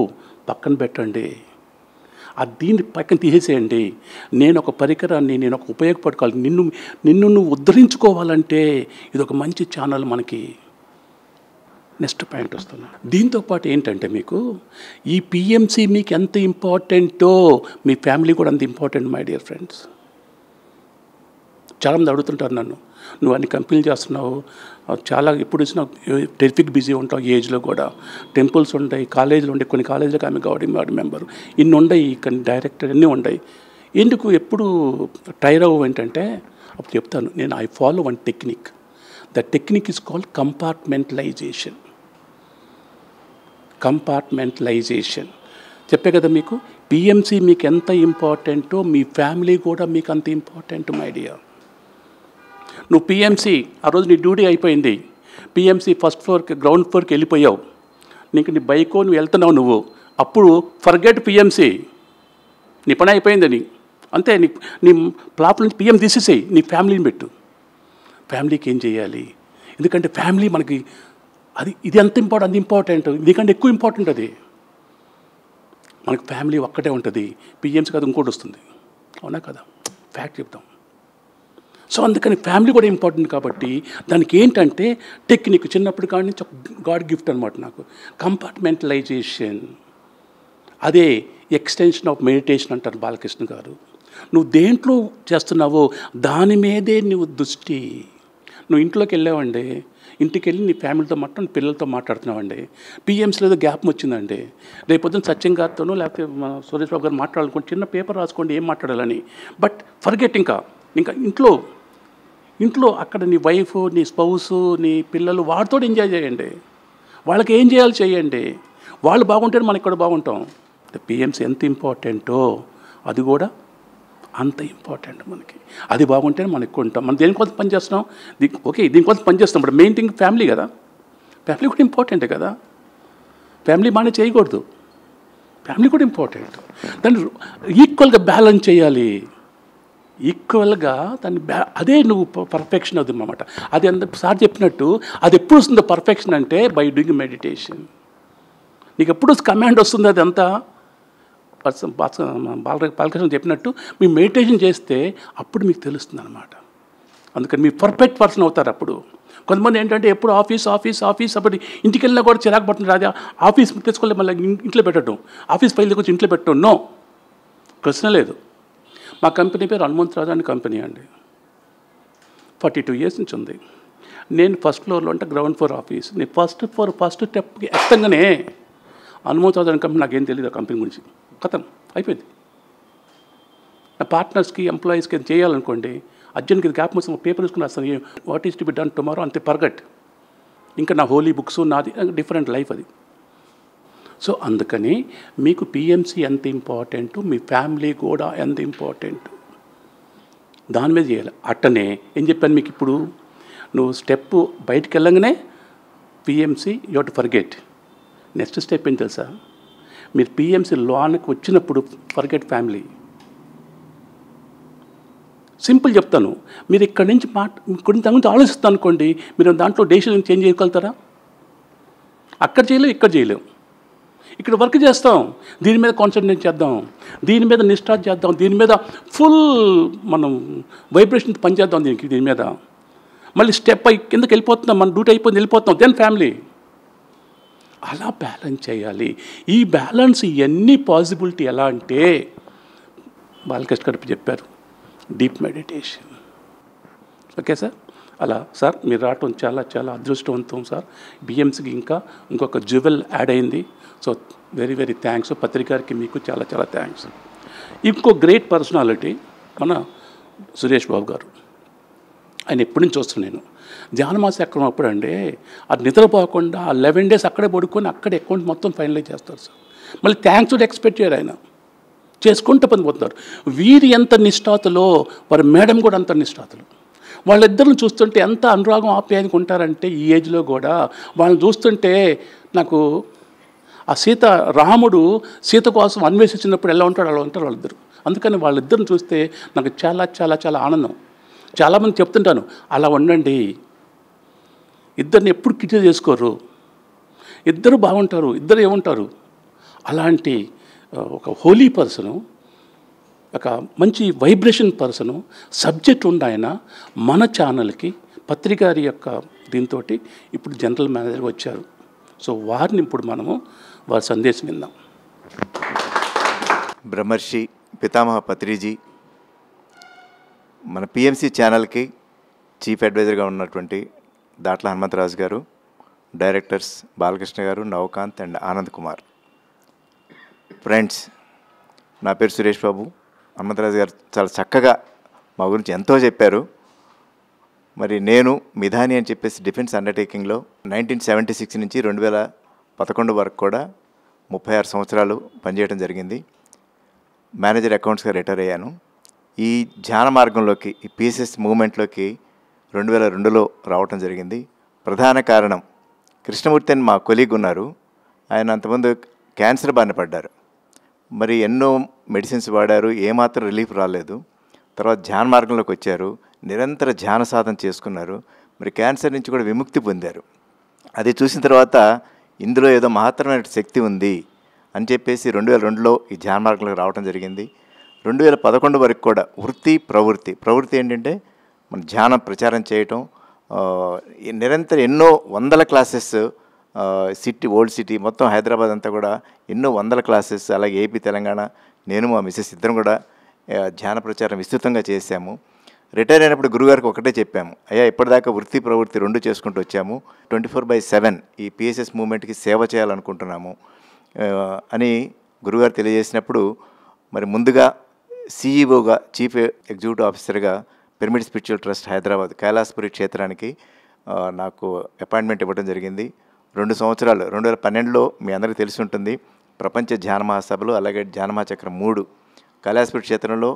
పక్కన పెట్టండి ఆ దీన్ని పక్కన తీసేసేయండి నేను ఒక పరికరాన్ని నేను ఒక ఉపయోగపడుకోవాలి నిన్ను నిన్ను నువ్వు ఉద్ధరించుకోవాలంటే ఇది ఒక మంచి ఛానల్ మనకి నెక్స్ట్ పాయింట్ దీంతో దీంతోపాటు ఏంటంటే మీకు ఈ పిఎంసి మీకు ఎంత ఇంపార్టెంటో మీ ఫ్యామిలీ కూడా అంత ఇంపార్టెంట్ మై డియర్ ఫ్రెండ్స్ చాలామంది అడుగుతుంటారు నన్ను నువ్వు అన్ని కంపెనీలు చేస్తున్నావు చాలా ఎప్పుడు వచ్చినా టెరిఫిక్ బిజీ ఉంటావు ఏజ్లో కూడా టెంపుల్స్ ఉంటాయి కాలేజీలు ఉంటాయి కొన్ని కాలేజీలకు ఆమె గౌడింగ్ వార్డు మెంబర్ ఇన్ని ఉండయి ఇక్కడ డైరెక్టర్ అన్నీ ఉండయి ఎందుకు ఎప్పుడు టైర్ అవ్వ ఏంటంటే అప్పుడు చెప్తాను నేను I follow one technique the technique is called compartmentalization compartmentalization చెప్పే కదా మీకు పిఎంసి మీకు ఎంత ఇంపార్టెంటో మీ ఫ్యామిలీ కూడా మీకు అంత ఇంపార్టెంట్ మై ఐడియా నువ్వు పిఎంసీ ఆ రోజు నీ డ్యూటీ అయిపోయింది పిఎంసీ ఫస్ట్ ఫ్లోర్కి గ్రౌండ్ ఫ్లోర్కి వెళ్ళిపోయావు నీకు నీ బైకో నువ్వు వెళ్తున్నావు నువ్వు అప్పుడు ఫర్గెట్ పిఎంసీ నీ పని అయిపోయిందని అంతే నీ నీ ప్లాప్ నుంచి పిఎం తీసేసేయి నీ ఫ్యామిలీని పెట్టు ఫ్యామిలీకి ఏం చేయాలి ఎందుకంటే ఫ్యామిలీ మనకి అది ఇది ఎంత ఇంపార్టెంట్ అంత ఇంపార్టెంట్ నీకంటే ఎక్కువ ఇంపార్టెంట్ అది మనకు ఫ్యామిలీ ఒక్కటే ఉంటుంది పిఎంసీ కదా ఇంకోటి వస్తుంది అవునా కదా ఫ్యాక్ట్ చెప్తాం సో అందుకని ఫ్యామిలీ కూడా ఇంపార్టెంట్ కాబట్టి దానికి ఏంటంటే టెక్నిక్ చిన్నప్పుడు కాడి నుంచి ఒక గాడ్ గిఫ్ట్ అనమాట నాకు కంపార్ట్మెంటలైజేషన్ అదే ఎక్స్టెన్షన్ ఆఫ్ మెడిటేషన్ అంటారు బాలకృష్ణ గారు నువ్వు దేంట్లో చేస్తున్నావో దాని మీదే నువ్వు దృష్టి నువ్వు ఇంట్లోకి వెళ్ళావండి ఇంటికి వెళ్ళి నీ ఫ్యామిలీతో మొత్తం పిల్లలతో మాట్లాడుతున్నావండి పిఎంసీలో ఏదో గ్యాప్ వచ్చిందండి రేపొద్దున సత్యం గారితోనో లేకపోతే మన సురేష్ బాబు గారు మాట్లాడాలనుకోండి చిన్న పేపర్ రాసుకోండి ఏం మాట్లాడాలని బట్ ఫర్గెట్ ఇంకా ఇంకా ఇంట్లో ఇంట్లో అక్కడ నీ వైఫ్ నీ స్పౌస్ నీ పిల్లలు వాడితో ఎంజాయ్ చేయండి వాళ్ళకి ఏం చేయాలి చేయండి వాళ్ళు బాగుంటే మనం ఇక్కడ బాగుంటాం ద పిఎంసీ ఎంత ఇంపార్టెంటో అది కూడా అంత ఇంపార్టెంట్ మనకి అది బాగుంటేనే మనం ఎక్కువ ఉంటాం మనం దేనికోసం పనిచేస్తున్నాం దీ ఓకే దీనికోసం పనిచేస్తాం ఇప్పుడు మెయిన్ థింగ్ ఫ్యామిలీ కదా ఫ్యామిలీ కూడా ఇంపార్టెంటే కదా ఫ్యామిలీ బాగానే చేయకూడదు ఫ్యామిలీ కూడా ఇంపార్టెంట్ దాన్ని ఈక్వల్గా బ్యాలెన్స్ చేయాలి ఈక్వల్గా దాన్ని అదే నువ్వు పర్ఫెక్షన్ అవుతుంది అనమాట అది అంత సార్ చెప్పినట్టు అది ఎప్పుడు వస్తుంది పర్ఫెక్షన్ అంటే బై డూయింగ్ మెడిటేషన్ నీకు ఎప్పుడు కమాండ్ వస్తుంది అది అదంతా బాల బాలకృష్ణ చెప్పినట్టు మీ మెడిటేషన్ చేస్తే అప్పుడు మీకు తెలుస్తుంది అనమాట అందుకని మీ పర్ఫెక్ట్ పర్సన్ అవుతారు అప్పుడు కొంతమంది ఏంటంటే ఎప్పుడు ఆఫీస్ ఆఫీస్ ఆఫీస్ అప్పుడు ఇంటికి వెళ్ళినా కూడా చిరాకు పడుతుంది అది ఆఫీస్ తెచ్చుకోలేదు మళ్ళీ ఇంట్లో పెట్టడం ఆఫీస్ పైన కొంచెం ఇంట్లో పెట్టడం నో ప్రశ్న లేదు మా కంపెనీ పేరు హనుమంతరాజు అని కంపెనీ అండి ఫార్టీ టూ ఇయర్స్ నుంచి ఉంది నేను ఫస్ట్ ఫ్లోర్లో అంటే గ్రౌండ్ ఫ్లోర్ ఆఫీస్ నేను ఫస్ట్ ఫ్లోర్ ఫస్ట్ స్టెప్ ఎత్తంగానే హనుమంతరాజు అనే కంపెనీ నాకేం తెలియదు ఆ కంపెనీ గురించి కథం అయిపోయింది నా పార్ట్నర్స్కి ఎంప్లాయీస్కి ఏం చేయాలనుకోండి అర్జెంట్కి గ్యాప్ మొత్తం పేపర్ తీసుకుని రాస్తాను what is to be done tomorrow అంతే పర్గట్ ఇంకా నా హోలీ బుక్స్ నాది డిఫరెంట్ లైఫ్ అది సో అందుకని మీకు పిఎంసి ఎంత ఇంపార్టెంట్ మీ ఫ్యామిలీ కూడా ఎంత ఇంపార్టెంట్ దాని మీద చేయాలి అట్టనే ఏం చెప్పాను మీకు ఇప్పుడు నువ్వు స్టెప్ బయటకు వెళ్ళంగానే PMC you to forget next step ఏం తెలుసా మీరు పిఎంసీ లోన్కి వచ్చినప్పుడు ఫర్గెట్ ఫ్యామిలీ సింపుల్ చెప్తాను మీరు ఇక్కడి నుంచి మాట కొన్ని దాని గురించి ఆలోచిస్తాను అనుకోండి మీరు దాంట్లో డెసిషన్ చేంజ్ చేయగలుగుతారా అక్కడ చేయలేము ఇక్కడ చేయలేము ఇక్కడ వర్క్ చేస్తాం దీని మీద కాన్సన్ట్రేట్ చేద్దాం దీని మీద నిష్ఠా చేద్దాం దీని మీద ఫుల్ మనం వైబ్రేషన్ పనిచేద్దాం దీనికి దీని మీద మళ్ళీ స్టెప్ అయి కిందకి వెళ్ళిపోతున్నాం మన డ్యూటీ అయిపోయింది వెళ్ళిపోతున్నాం దెన్ ఫ్యామిలీ అలా బ్యాలెన్స్ చేయాలి ఈ బ్యాలెన్స్ ఇవన్నీ పాసిబిలిటీ ఎలా అంటే బాలకృష్ణ గడుపు చెప్పారు డీప్ మెడిటేషన్ ఓకే సార్ అలా సార్ మీరు రావటం చాలా చాలా అదృష్టవంతం సార్ బిఎంసీకి ఇంకా ఇంకొక జ్యువెల్ యాడ్ అయింది సో వెరీ వెరీ థ్యాంక్స్ పత్రికారికి మీకు చాలా చాలా థ్యాంక్స్ ఇంకో గ్రేట్ పర్సనాలిటీ మన సురేష్ బాబు గారు ఆయన ఎప్పటి నుంచి వస్తున్నాను నేను ధ్యానమాస ఎక్కడ అప్పుడు అండి అది నిద్రపోకుండా ఆ లెవెన్ డేస్ అక్కడే పడుకొని అక్కడే అకౌంట్ మొత్తం ఫైనలైజ్ చేస్తారు సార్ మళ్ళీ థ్యాంక్స్ కూడా ఎక్స్పెక్ట్ చేయరు ఆయన చేసుకుంటూ పని పోతున్నారు వీరి ఎంత నిష్ఠాతలో వారి మేడం కూడా అంత నిష్ఠాతలు వాళ్ళిద్దరిని చూస్తుంటే ఎంత అనురాగం ఆప్యాయానికి ఉంటారంటే ఈ ఏజ్లో కూడా వాళ్ళని చూస్తుంటే నాకు ఆ సీత రాముడు సీత కోసం అన్వేషించినప్పుడు ఎలా ఉంటాడు అలా ఉంటారు వాళ్ళిద్దరు అందుకని వాళ్ళిద్దరిని చూస్తే నాకు చాలా చాలా చాలా ఆనందం చాలామంది చెప్తుంటాను అలా ఉండండి ఇద్దరిని ఎప్పుడు కిటీ చేసుకోరు ఇద్దరు బాగుంటారు ఇద్దరు ఏముంటారు అలాంటి ఒక హోలీ పర్సను ఒక మంచి వైబ్రేషన్ పర్సను సబ్జెక్ట్ ఉండ ఆయన మన ఛానల్కి పత్రికారి యొక్క దీంతో ఇప్పుడు జనరల్ మేనేజర్ వచ్చారు సో వారిని ఇప్పుడు మనము వారి సందేశం విందాం బ్రహ్మర్షి పితామహ పత్రిజీ మన పిఎంసి ఛానల్కి చీఫ్ అడ్వైజర్గా ఉన్నటువంటి దాట్ల హనుమంతరాజు గారు directors Balakrishna garu Navakanth and Anand Kumar friends నా పేరు సురేష్ బాబు హనుమంతరాజు గారు చాలా చక్కగా మా గురించి ఎంతో చెప్పారు మరి నేను మిధాని అని చెప్పేసి డిఫెన్స్ అండర్టేకింగ్లో నైన్టీన్ సెవెంటీ సిక్స్ నుంచి రెండు వేల పదకొండు వరకు కూడా ముప్పై ఆరు సంవత్సరాలు పనిచేయడం జరిగింది మేనేజర్ అకౌంట్స్గా రిటైర్ అయ్యాను ఈ ధ్యాన మార్గంలోకి ఈ పీసెస్ మూమెంట్లోకి రెండు వేల రెండులో రావటం జరిగింది ప్రధాన కారణం కృష్ణమూర్తి అని మా కొలీగ్ ఉన్నారు ఆయన అంతకుముందు క్యాన్సర్ బారిన పడ్డారు మరి ఎన్నో మెడిసిన్స్ వాడారు ఏమాత్రం రిలీఫ్ రాలేదు తర్వాత ధ్యాన మార్గంలోకి వచ్చారు నిరంతర ధ్యాన సాధన చేసుకున్నారు మరి క్యాన్సర్ నుంచి కూడా విముక్తి పొందారు అది చూసిన తర్వాత ఇందులో ఏదో మహత్తరమైన శక్తి ఉంది అని చెప్పేసి రెండు వేల రెండులో ఈ ధ్యాన మార్గంలోకి రావడం జరిగింది రెండు వేల పదకొండు వరకు కూడా వృత్తి ప్రవృత్తి ప్రవృత్తి ఏంటంటే మన ధ్యానం ప్రచారం చేయటం నిరంతరం ఎన్నో వందల క్లాసెస్ సిటీ ఓల్డ్ సిటీ మొత్తం హైదరాబాద్ అంతా కూడా ఎన్నో వందల క్లాసెస్ అలాగే ఏపీ తెలంగాణ నేను మా మిస్సెస్ ఇద్దరం కూడా ధ్యాన ప్రచారం విస్తృతంగా చేశాము రిటైర్ అయినప్పుడు గురుగారికి ఒకటే చెప్పాము అయ్యా ఇప్పటిదాకా వృత్తి ప్రవృత్తి రెండు చేసుకుంటూ వచ్చాము ట్వంటీ ఫోర్ బై సెవెన్ ఈ పిఎస్ఎస్ మూమెంట్కి సేవ చేయాలనుకుంటున్నాము అని గురుగారు తెలియజేసినప్పుడు మరి ముందుగా సీఈఓగా చీఫ్ ఎగ్జిక్యూటివ్ ఆఫీసర్గా pyramid spiritual trust Hyderabad Kailasapuri క్షేత్రానికి నాకు అపాయింట్మెంట్ ఇవ్వడం జరిగింది రెండు సంవత్సరాలు రెండు వేల పన్నెండులో మీ అందరికీ తెలిసి ఉంటుంది ప్రపంచ ధ్యాన మహాసభలు అలాగే ధ్యాన మహాచక్రం మూడు కైలాసపేట క్షేత్రంలో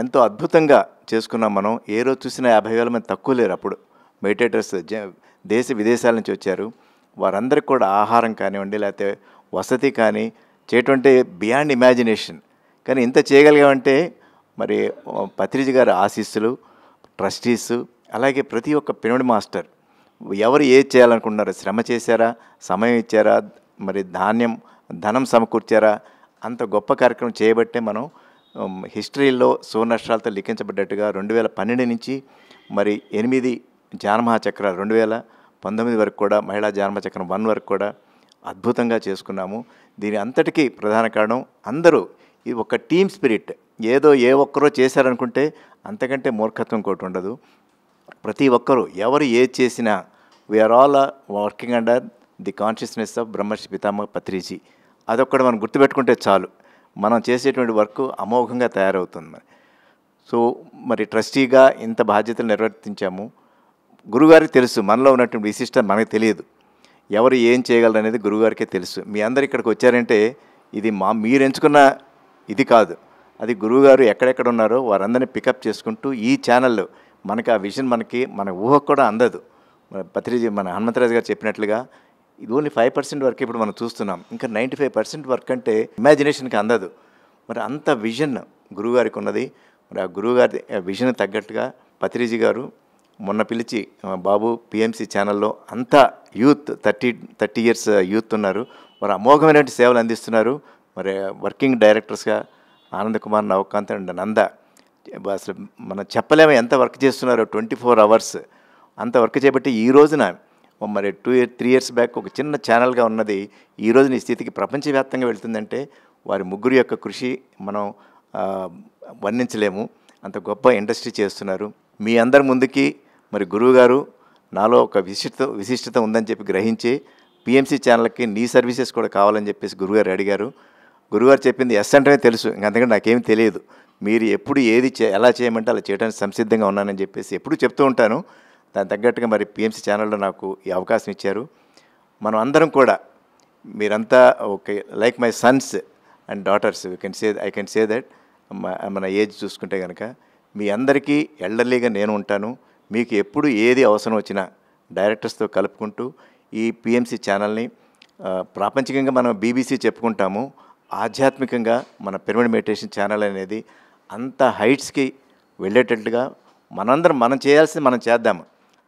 ఎంతో అద్భుతంగా చేసుకున్నాం మనం ఏ రోజు చూసినా యాభై వేల మంది తక్కువ లేరు అప్పుడు మెడిటేటర్స్ దేశ విదేశాల నుంచి వచ్చారు వారందరికీ కూడా ఆహారం కానివ్వండి లేకపోతే వసతి కానీ చేయటువంటి బియాండ్ ఇమాజినేషన్ కానీ ఇంత చేయగలిగామంటే మరి పత్రిజ గారి ఆశీస్సులు ట్రస్టీస్ అలాగే ప్రతి ఒక్క పినుడి మాస్టర్ ఎవరు ఏ చేయాలనుకుంటున్నారు శ్రమ చేశారా సమయం ఇచ్చారా మరి ధాన్యం ధనం సమకూర్చారా అంత గొప్ప కార్యక్రమం చేయబట్టే మనం హిస్టరీలో సువర్ణాక్షరాలతో లిఖించబడ్డట్టుగా రెండు వేల పన్నెండు నుంచి మరి ఎనిమిది జానమహాచక్రాలు రెండు వేల పంతొమ్మిది వరకు కూడా మహిళా జానమచక్రం వన్ వరకు కూడా అద్భుతంగా చేసుకున్నాము దీని అంతటికీ ప్రధాన కారణం అందరూ ఇది ఒక టీమ్ స్పిరిట్ ఏదో ఏ ఒక్కరో చేశారనుకుంటే అంతకంటే మూర్ఖత్వం కోటి ఉండదు ప్రతి ఒక్కరూ ఎవరు ఏ చేసినా we are all working under the consciousness of Brahmarshi Pitamaha Patriji అదొక్కడ మనం గుర్తుపెట్టుకుంటే చాలు మనం చేసేటువంటి వర్క్ అమోఘంగా తయారవుతుంది మరి సో మరి ట్రస్టీగా ఇంత బాధ్యతలు నిర్వర్తించాము గురుగారికి తెలుసు మనలో ఉన్నటువంటి విశిష్ట మనకు తెలియదు ఎవరు ఏం చేయగలరు అనేది గురుగారికే తెలుసు మీ అందరు ఇక్కడికి వచ్చారంటే ఇది మా మీరు ఎంచుకున్న ఇది కాదు అది గురువుగారు ఎక్కడెక్కడ ఉన్నారో వారందరినీ పికప్ చేసుకుంటూ ఈ ఛానల్లో మనకి ఆ విషయం మనకి మన ఊహకు కూడా అందదు పత్రిజీ మన హనుమంతరాజు గారు చెప్పినట్లుగా ఇది ఓన్లీ ఫైవ్ పర్సెంట్ వరకు ఇప్పుడు మనం చూస్తున్నాం ఇంకా నైంటీ ఫైవ్ పర్సెంట్ వర్క్ అంటే ఇమాజినేషన్కి అందదు మరి అంత విజన్ గురువుగారికి ఉన్నది మరి ఆ గురువుగారి విజన్ తగ్గట్టుగా పత్రిజీ గారు మొన్న పిలిచి బాబు పిఎంసీ ఛానల్లో అంతా youth thirty thirty years youth ఉన్నారు మరి అమోఘమైనటువంటి సేవలు అందిస్తున్నారు మరి వర్కింగ్ డైరెక్టర్స్గా ఆనంద్ కుమార్ నవకాంత్ అండ్ నంద అసలు మనం చెప్పలేము ఎంత వర్క్ చేస్తున్నారో ట్వంటీ ఫోర్ అవర్స్ అంత వర్క్ చేయబట్టి ఈ రోజున మరి two year three years back ఒక చిన్న ఛానల్గా ఉన్నది ఈరోజు నీ స్థితికి ప్రపంచవ్యాప్తంగా వెళుతుందంటే వారి ముగ్గురు యొక్క కృషి మనం వర్ణించలేము అంత గొప్ప ఇండస్ట్రీ చేస్తున్నారు మీ అందరి ముందుకి మరి గురువుగారు నాలో ఒక విశిష్ట విశిష్టత ఉందని చెప్పి గ్రహించి పిఎంసీ ఛానల్కి నీ సర్వీసెస్ కూడా కావాలని చెప్పేసి గురుగారు అడిగారు గురుగారు చెప్పింది ఎస్ అంటేనే తెలుసు ఇంకంతకంటే నాకేం తెలియదు మీరు ఎప్పుడు ఏది ఎలా చేయమంటే అలా చేయడానికి సంసిద్ధంగా ఉన్నానని చెప్పేసి ఎప్పుడు చెప్తూ ఉంటాను దాని తగ్గట్టుగా మరి పిఎంసీ ఛానల్లో నాకు ఈ అవకాశం ఇచ్చారు మనం అందరం కూడా మీరంతా okay like my sons and daughters you can say I can say that మన ఏజ్ చూసుకుంటే కనుక మీ అందరికీ ఎల్డర్లీగా నేను ఉంటాను మీకు ఎప్పుడు ఏది అవసరం వచ్చినా డైరెక్టర్స్తో కలుపుకుంటూ ఈ పిఎంసీ ఛానల్ని ప్రాపంచికంగా మనం బీబీసీ చెప్పుకుంటాము ఆధ్యాత్మికంగా మన పిరమిడ్ మెడిటేషన్ ఛానల్ అనేది అంత హైట్స్కి వెళ్ళేటట్లుగా మనందరం మనం చేయాల్సింది మనం చేద్దాము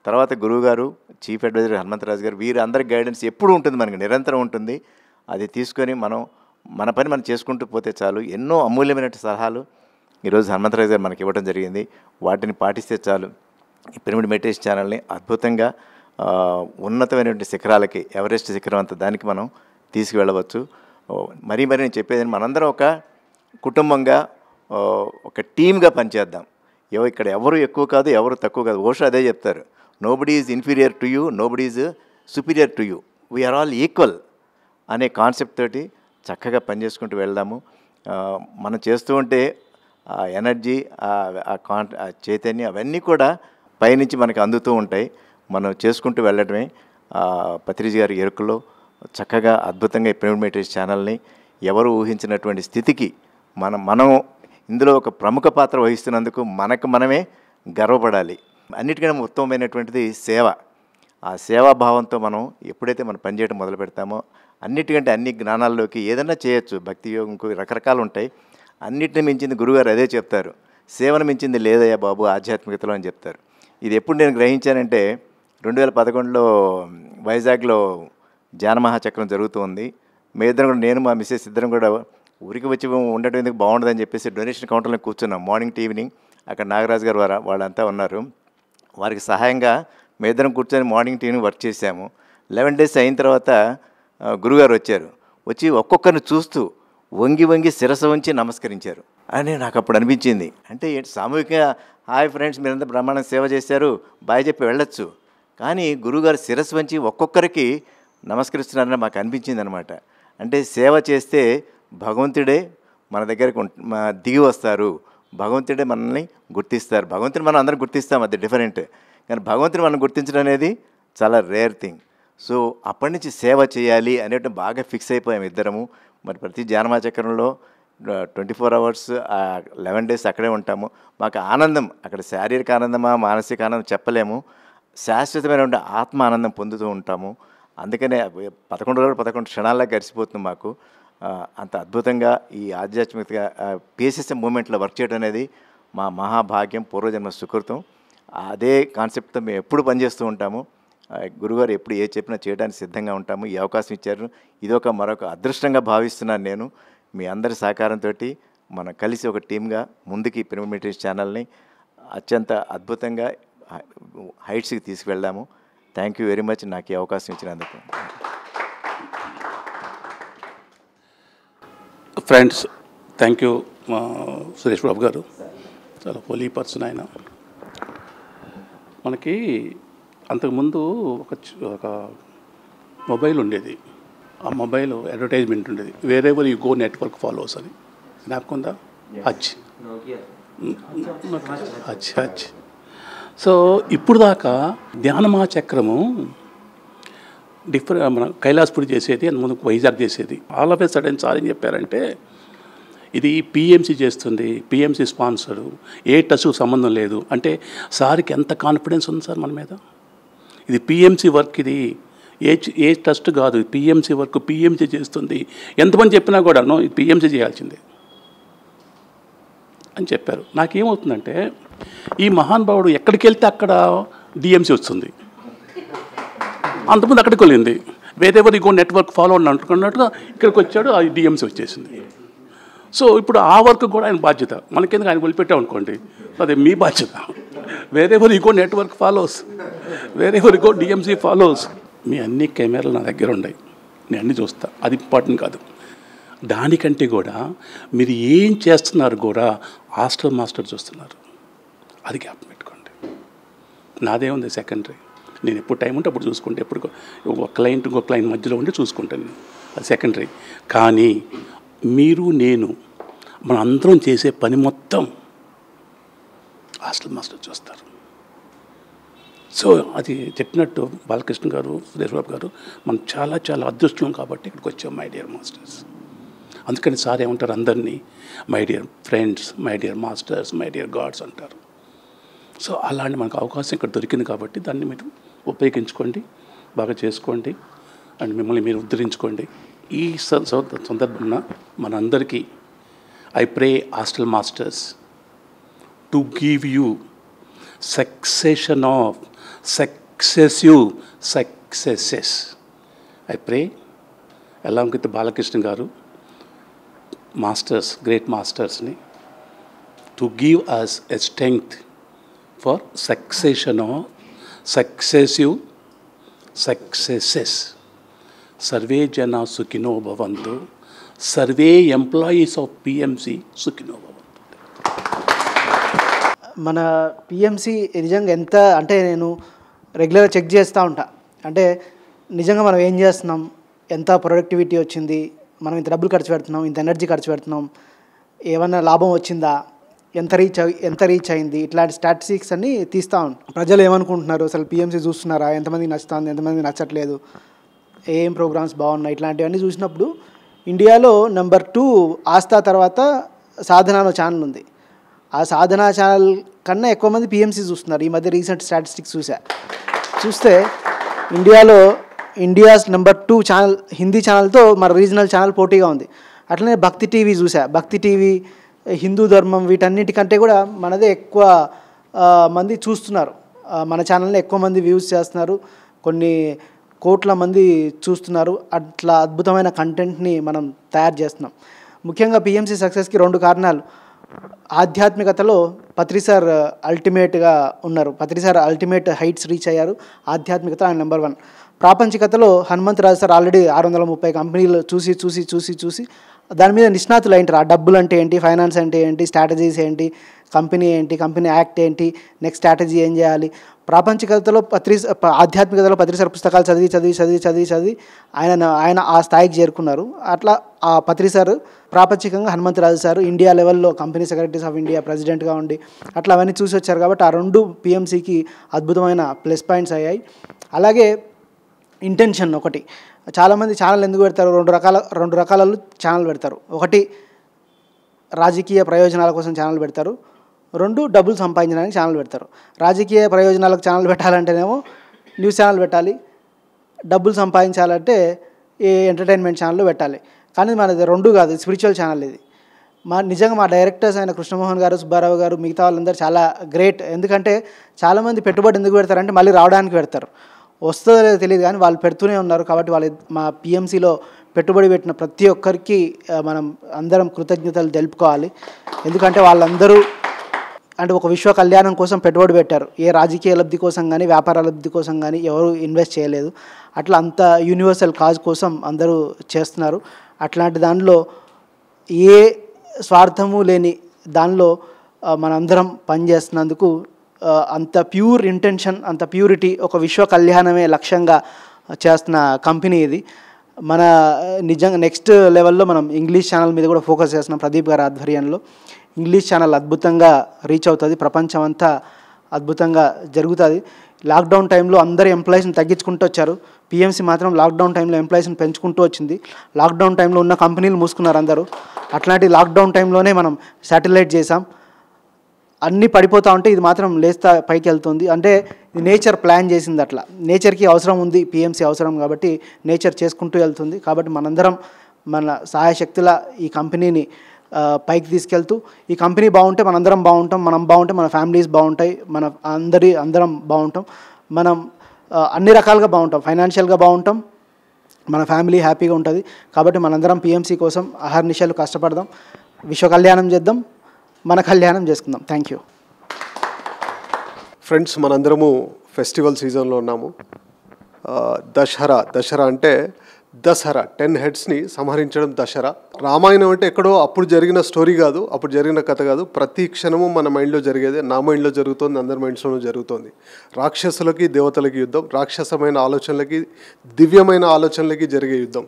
తర్వాత గురువుగారు చీఫ్ అడ్వైజర్ హనుమంతరాజు గారు వీరందరి గైడెన్స్ ఎప్పుడు ఉంటుంది మనకి నిరంతరం ఉంటుంది అది తీసుకొని మనం మన పని మనం చేసుకుంటూ పోతే చాలు ఎన్నో అమూల్యమైన సలహాలు ఈరోజు హనుమంతరాజు గారు మనకి ఇవ్వడం జరిగింది వాటిని పాటిస్తే చాలు ఈ పిరమిడ్ మెడిటేషన్ ఛానల్ని అద్భుతంగా ఉన్నతమైనటువంటి శిఖరాలకి ఎవరెస్ట్ శిఖరం అంత దానికి మనం తీసుకువెళ్ళవచ్చు మరీ మరీ నేను చెప్పేది మనందరం ఒక కుటుంబంగా ఒక టీమ్గా పనిచేద్దాం ఇక్కడ ఎవరు ఎక్కువ కాదు ఎవరు తక్కువ కాదు ఓషో అదే చెప్తారు nobody is inferior to you nobody is superior to you we are all equal అనే కాన్సెప్ట్ తోటి చక్కగా పనిచేసుకుంటూ వెళ్దాము మనం చేస్తూ ఉంటే ఆ ఎనర్జీ ఆ కాన్ చైతన్యం అవన్నీ కూడా పైనుంచి మనకు అందుతూ ఉంటాయి మనం చేసుకుంటూ వెళ్ళడమే పత్రిజ్ గారి ఎరుకలో చక్కగా అద్భుతంగా పిరమిడ్ ఛానల్ని ఎవరు ఊహించినటువంటి స్థితికి మనం మనం ఇందులో ఒక ప్రముఖ పాత్ర వహిస్తున్నందుకు మనకు మనమే గర్వపడాలి అన్నిటికైనా ఉత్తమమైనటువంటిది సేవ ఆ సేవాభావంతో మనం ఎప్పుడైతే మనం పనిచేయడం మొదలు పెడతామో అన్నిటికంటే అన్ని జ్ఞానాల్లోకి ఏదైనా చేయొచ్చు భక్తి యోగంకు రకరకాలు ఉంటాయి అన్నిటిని మించింది గురుగారు అదే చెప్తారు సేవను మించింది లేదయ్యా బాబు ఆధ్యాత్మికతలో అని చెప్తారు ఇది ఎప్పుడు నేను గ్రహించానంటే రెండు వేల పదకొండులో వైజాగ్లో జానమహాచక్రం జరుగుతూ ఉంది మీ ఇద్దరం కూడా నేను మా మిస్సెస్ ఇద్దరం కూడా ఊరికి వచ్చి ఉండటం ఎందుకు బాగుండదని చెప్పేసి డొనేషన్ కౌంటర్లో కూర్చున్నాం మార్నింగ్ టు ఈవినింగ్ అక్కడ నాగరాజు గారు వాళ్ళంతా ఉన్నారు వారికి సహాయంగా మేదరం కూర్చొని మార్నింగ్ టీని వర్క్ చేశాము లెవెన్ డేస్ అయిన తర్వాత గురుగారు వచ్చారు వచ్చి ఒక్కొక్కరిని చూస్తూ వంగి వంగి శిరస ఉంచి నమస్కరించారు అని నాకు అప్పుడు అనిపించింది అంటే సామూహికంగా హాయ్ ఫ్రెండ్స్ మీరంతా బ్రహ్మాండ సేవ చేశారు బాయ్ చెప్పి వెళ్ళొచ్చు కానీ గురుగారు శిరస్సు వంచి ఒక్కొక్కరికి నమస్కరిస్తున్నారని మాకు అనిపించింది అనమాట అంటే సేవ చేస్తే భగవంతుడే మన దగ్గరకు దిగి వస్తారు భగవంతుడే మనల్ని గుర్తిస్తారు భగవంతుని మనం అందరం గుర్తిస్తాం అది డిఫరెంట్ కానీ భగవంతుని మనం గుర్తించడం అనేది చాలా రేర్ థింగ్ సో అప్పటి నుంచి సేవ చేయాలి అనేటువంటి బాగా ఫిక్స్ అయిపోయాం ఇద్దరము మరి ప్రతి జానమాచక్రంలో twenty four hours eleven days అక్కడే ఉంటాము మాకు ఆనందం అక్కడ శారీరక ఆనందమా మానసిక ఆనందం చెప్పలేము శాశ్వతమైనటువంటి ఆత్మ ఆనందం పొందుతూ ఉంటాము అందుకనే పదకొండు రోజులు పదకొండు క్షణాల్లో గడిచిపోతుంది మాకు అంత అద్భుతంగా ఈ ఆధ్యాత్మికతగా పిఎస్ఎస్ఎం మూమెంట్లో వర్క్ చేయడం అనేది మా మహాభాగ్యం పూర్వజన్మ సుకృతం అదే కాన్సెప్ట్తో మేము ఎప్పుడు పనిచేస్తూ ఉంటాము గురుగారు ఎప్పుడు ఏ చెప్పినా చేయడానికి సిద్ధంగా ఉంటాము ఈ అవకాశం ఇచ్చారు ఇదొక మరొక అదృష్టంగా భావిస్తున్నాను నేను మీ అందరి సహకారంతో మనం కలిసి ఒక టీమ్గా ముందుకి ప్రిమిటరీస్ ఛానల్ని అత్యంత అద్భుతంగా హైట్స్కి తీసుకువెళ్దాము థ్యాంక్ యూ వెరీ మచ్ నాకు ఈ అవకాశం ఇచ్చినందుకు friends thank you Suresh Babu garu చాలా హోలీ పర్సన్ ఆయన మనకి అంతకుముందు ఒక ఒక మొబైల్ ఉండేది ఆ మొబైల్ అడ్వర్టైజ్మెంట్ ఉండేది వేరే ఎవరు గో నెట్వర్క్ ఫాలోవర్స్ అని జ్ఞాపకం ఉందా హజ్ హజ్ హజ్ సో ఇప్పుడు దాకా ధ్యానమా చక్రము డిఫరెంట్ మన కైలాస్పూర్ చేసేది అంత ముందు వైజాగ్ చేసేది all of a sudden sir ఏం చెప్పారంటే ఇది పిఎంసి చేస్తుంది పిఎంసి స్పాన్సర్ ఏ టచ్కు సంబంధం లేదు అంటే సార్కి ఎంత కాన్ఫిడెన్స్ ఉంది సార్ మన మీద ఇది పిఎంసి వర్క్ ఇది ఏ ఏ ట్రస్ట్ కాదు పిఎంసీ వర్క్ పిఎంసీ చేస్తుంది ఎంతమంది చెప్పినా కూడా నో ఇది పిఎంసీ చేయాల్సిందే అని చెప్పారు నాకేమవుతుందంటే ఈ మహానుభావుడు ఎక్కడికి వెళ్తే అక్కడ డిఎంసీ వస్తుంది అంతకుముందు అక్కడికి వెళ్ళింది వేరేవర్ ఇగో నెట్వర్క్ ఫాలో అని అంటున్నట్టుగా ఇక్కడికి వచ్చాడు అది డిఎంసీ వచ్చేసింది సో ఇప్పుడు ఆ వర్క్ కూడా ఆయన బాధ్యత మనకెందుకు ఆయన వదిలిపెట్టాం అనుకోండి అదే మీ బాధ్యత wherever ego network follows wherever ego DMC follows మీ అన్ని కెమెరాలు నా దగ్గర ఉన్నాయి నేను అన్నీ చూస్తా అది ఇంపార్టెంట్ కాదు దానికంటే కూడా మీరు ఏం చేస్తున్నారు కూడా హాస్టల్ మాస్టర్ చూస్తున్నారు అది గ్యాప్ పెట్టుకోండి ఉంది సెకండరీ నేను ఎప్పుడు టైం ఉంటే అప్పుడు చూసుకుంటే ఎప్పుడు ఒక క్లయింట్ ఇంకో క్లయింట్ మధ్యలో ఉండి చూసుకుంటాను అది సెకండరీ కానీ మీరు నేను మన అందరం చేసే పని మొత్తం హాస్టల్ మాస్టర్ చూస్తారు సో అది చెప్పినట్టు బాలకృష్ణ గారు సురేష్బాబు గారు మనం చాలా చాలా అదృష్టం కాబట్టి ఇక్కడికి వచ్చాం మై డియర్ మాస్టర్స్ అందుకని సార్ ఏమంటారు అందరినీ my dear friends my dear masters my dear gods అంటారు సో అలాంటి మనకు అవకాశం ఇక్కడ దొరికింది కాబట్టి దాన్ని మీరు ఉపయోగించుకోండి బాగా చేసుకోండి అండ్ మిమ్మల్ని మీరు ఉద్ధరించుకోండి ఈ సందర్భంన మనందరికీ I pray hostel masters to give you succession of successive successes I pray ఎలాంకిత బాలకృష్ణ గారు మాస్టర్స్ గ్రేట్ మాస్టర్స్ని to give us a strength for succession of successive successes సర్వే జన సుఖినో భవంతు సర్వే ఎంప్లాయీస్ ఆఫ్ పిఎంసి సుఖినో భవంతు మన పిఎంసి నిజంగా ఎంత అంటే నేను రెగ్యులర్గా చెక్ చేస్తూ ఉంటా అంటే నిజంగా మనం ఏం చేస్తున్నాం ఎంత ప్రొడక్టివిటీ వచ్చింది మనం ఇంత డబ్బులు ఖర్చు పెడుతున్నాం ఇంత ఎనర్జీ ఖర్చు పెడుతున్నాం ఏమన్నా లాభం వచ్చిందా ఎంత రీచ్ ఎంత రీచ్ అయింది ఇట్లాంటి స్టాటిస్టిక్స్ అన్ని తీస్తా ప్రజలు ఏమనుకుంటున్నారు అసలు పిఎంసీ చూస్తున్నారా ఎంతమందికి నచ్చుతుంది ఎంతమందికి నచ్చట్లేదు ఏం ప్రోగ్రామ్స్ బాగున్నాయి ఇట్లాంటివన్నీ చూసినప్పుడు ఇండియాలో నెంబర్ టూ ఆస్థా తర్వాత సాధన ఛానల్ ఉంది ఆ సాధన ఛానల్ కన్నా ఎక్కువ మంది పిఎంసీ చూస్తున్నారు ఈ మధ్య రీసెంట్ స్టాటిస్టిక్స్ చూసా చూస్తే ఇండియాలో India's number two channel Hindi ఛానల్తో మన రీజనల్ ఛానల్ పోటీగా ఉంది అట్లనే భక్తి టీవీ చూసా భక్తి టీవీ హిందూ ధర్మం వీటన్నిటికంటే కూడా మనదే ఎక్కువ మంది చూస్తున్నారు మన ఛానల్ని ఎక్కువ మంది వ్యూస్ చేస్తున్నారు కొన్ని కోట్ల మంది చూస్తున్నారు అట్లా అద్భుతమైన కంటెంట్ని మనం తయారు చేస్తున్నాం ముఖ్యంగా పిఎంసీ సక్సెస్కి రెండు కారణాలు ఆధ్యాత్మికతలో పత్రిసార్ అల్టిమేట్గా ఉన్నారు పత్రిసార్ అల్టిమేట్ హైట్స్ రీచ్ అయ్యారు ఆధ్యాత్మికత ఆయన నెంబర్ వన్ ప్రాపంచికతలో హనుమంతరాజు సార్ ఆల్రెడీ ఆరు వందల ముప్పై కంపెనీలు చూసి చూసి చూసి చూసి దాని మీద నిష్ణాతులు అయింటారు ఆ డబ్బులు అంటే ఏంటి ఫైనాన్స్ అంటే ఏంటి స్ట్రాటజీస్ ఏంటి కంపెనీ ఏంటి కంపెనీ యాక్ట్ ఏంటి నెక్స్ట్ స్ట్రాటజీ ఏం చేయాలి ప్రాపంచికతలో పత్రి ఆధ్యాత్మికతలో పత్రిసార పుస్తకాలు చదివి చదివి చదివి చదివి చదివి ఆయన ఆయన ఆ స్థాయికి చేరుకున్నారు అట్లా ఆ పత్రిసారు ప్రాపంచికంగా హనుమంతరాజు సార్ ఇండియా లెవెల్లో కంపెనీ సెక్రటరీస్ ఆఫ్ ఇండియా ప్రెసిడెంట్గా ఉండి అట్లా అవన్నీ చూసి వచ్చారు కాబట్టి ఆ రెండు పిఎంసీకి అద్భుతమైన ప్లస్ పాయింట్స్ అయ్యాయి అలాగే ఇంటెన్షన్ ఒకటి చాలామంది ఛానల్ ఎందుకు పెడతారు రెండు రకాల రెండు రకాలలో ఛానల్ పెడతారు ఒకటి రాజకీయ ప్రయోజనాల కోసం ఛానల్ పెడతారు రెండు డబ్బులు సంపాదించడానికి ఛానల్ పెడతారు రాజకీయ ప్రయోజనాలకు ఛానల్ పెట్టాలంటేనేమో న్యూస్ ఛానల్ పెట్టాలి డబ్బులు సంపాదించాలంటే ఏ ఎంటర్టైన్మెంట్ ఛానల్ పెట్టాలి కానీ మనది రెండు కాదు స్పిరిచువల్ ఛానల్ ఇది మా నిజంగా మా డైరెక్టర్స్ అయిన కృష్ణమోహన్ గారు సుబ్బారావు గారు మిగతా వాళ్ళందరూ చాలా గ్రేట్ ఎందుకంటే చాలామంది పెట్టుబడి ఎందుకు పెడతారంటే మళ్ళీ రావడానికి పెడతారు వస్తుందో లేదో తెలియదు కానీ వాళ్ళు పెడుతూనే ఉన్నారు కాబట్టి వాళ్ళు మా పిఎంసీలో పెట్టుబడి పెట్టిన ప్రతి ఒక్కరికి మనం అందరం కృతజ్ఞతలు తెలుపుకోవాలి ఎందుకంటే వాళ్ళందరూ అంటే ఒక విశ్వ కళ్యాణం కోసం పెట్టుబడి పెట్టారు ఏ రాజకీయ లబ్ధి కోసం కానీ వ్యాపార లబ్ధి కోసం కానీ ఎవరు ఇన్వెస్ట్ చేయలేదు అట్లా అంత యూనివర్సల్ కాజ్ కోసం అందరూ చేస్తున్నారు అట్లాంటి దానిలో ఏ స్వార్థము లేని దానిలో మనందరం పనిచేస్తున్నందుకు అంత ప్యూర్ ఇంటెన్షన్ అంత ప్యూరిటీ ఒక విశ్వ కళ్యాణమే లక్ష్యంగా చేస్తున్న కంపెనీ ఇది మన నిజంగా నెక్స్ట్ లెవెల్లో మనం ఇంగ్లీష్ ఛానల్ మీద కూడా ఫోకస్ చేస్తున్నాం ప్రదీప్ గారి ఆధ్వర్యంలో ఇంగ్లీష్ ఛానల్ అద్భుతంగా రీచ్ అవుతుంది ప్రపంచం అంతా అద్భుతంగా జరుగుతుంది లాక్డౌన్ టైంలో అందరు ఎంప్లాయీస్ని తగ్గించుకుంటూ వచ్చారు పిఎంసీ మాత్రం లాక్డౌన్ టైంలో ఎంప్లాయీస్ని పెంచుకుంటూ వచ్చింది లాక్డౌన్ టైంలో ఉన్న కంపెనీలు మూసుకున్నారు అందరూ అట్లాంటి లాక్డౌన్ టైంలోనే మనం శాటిలైట్ చేసాం అన్నీ పడిపోతూ ఉంటే ఇది మాత్రం లేస్తా పైకి వెళ్తుంది అంటే నేచర్ ప్లాన్ చేసింది అట్లా నేచర్కి అవసరం ఉంది పిఎంసీ అవసరం కాబట్టి నేచర్ చేసుకుంటూ వెళ్తుంది కాబట్టి మనందరం మన సహాయశక్తుల ఈ కంపెనీని పైకి తీసుకెళ్తూ ఈ కంపెనీ బాగుంటే మనందరం బాగుంటాం మనం బాగుంటే మన ఫ్యామిలీస్ బాగుంటాయి మన అందరి అందరం బాగుంటాం మనం అన్ని రకాలుగా బాగుంటాం ఫైనాన్షియల్గా బాగుంటాం మన ఫ్యామిలీ హ్యాపీగా ఉంటుంది కాబట్టి మనందరం పిఎంసీ కోసం అహర్నిశలు కష్టపడదాం విశ్వ కళ్యాణం చేద్దాం మన కళ్యాణం చేసుకుందాం థ్యాంక్ యూ ఫ్రెండ్స్ మనందరము ఫెస్టివల్ సీజన్లో ఉన్నాము దసరా దసరా అంటే దసరా టెన్ హెడ్స్ని సంహరించడం దసరా రామాయణం అంటే ఎక్కడో అప్పుడు జరిగిన స్టోరీ కాదు అప్పుడు జరిగిన కథ కాదు ప్రతి క్షణము మన మైండ్లో జరిగేదే నా మైండ్లో జరుగుతుంది అందరి మైండ్స్లోనూ జరుగుతుంది రాక్షసులకి దేవతలకి యుద్ధం రాక్షసమైన ఆలోచనలకి దివ్యమైన ఆలోచనలకి జరిగే యుద్ధం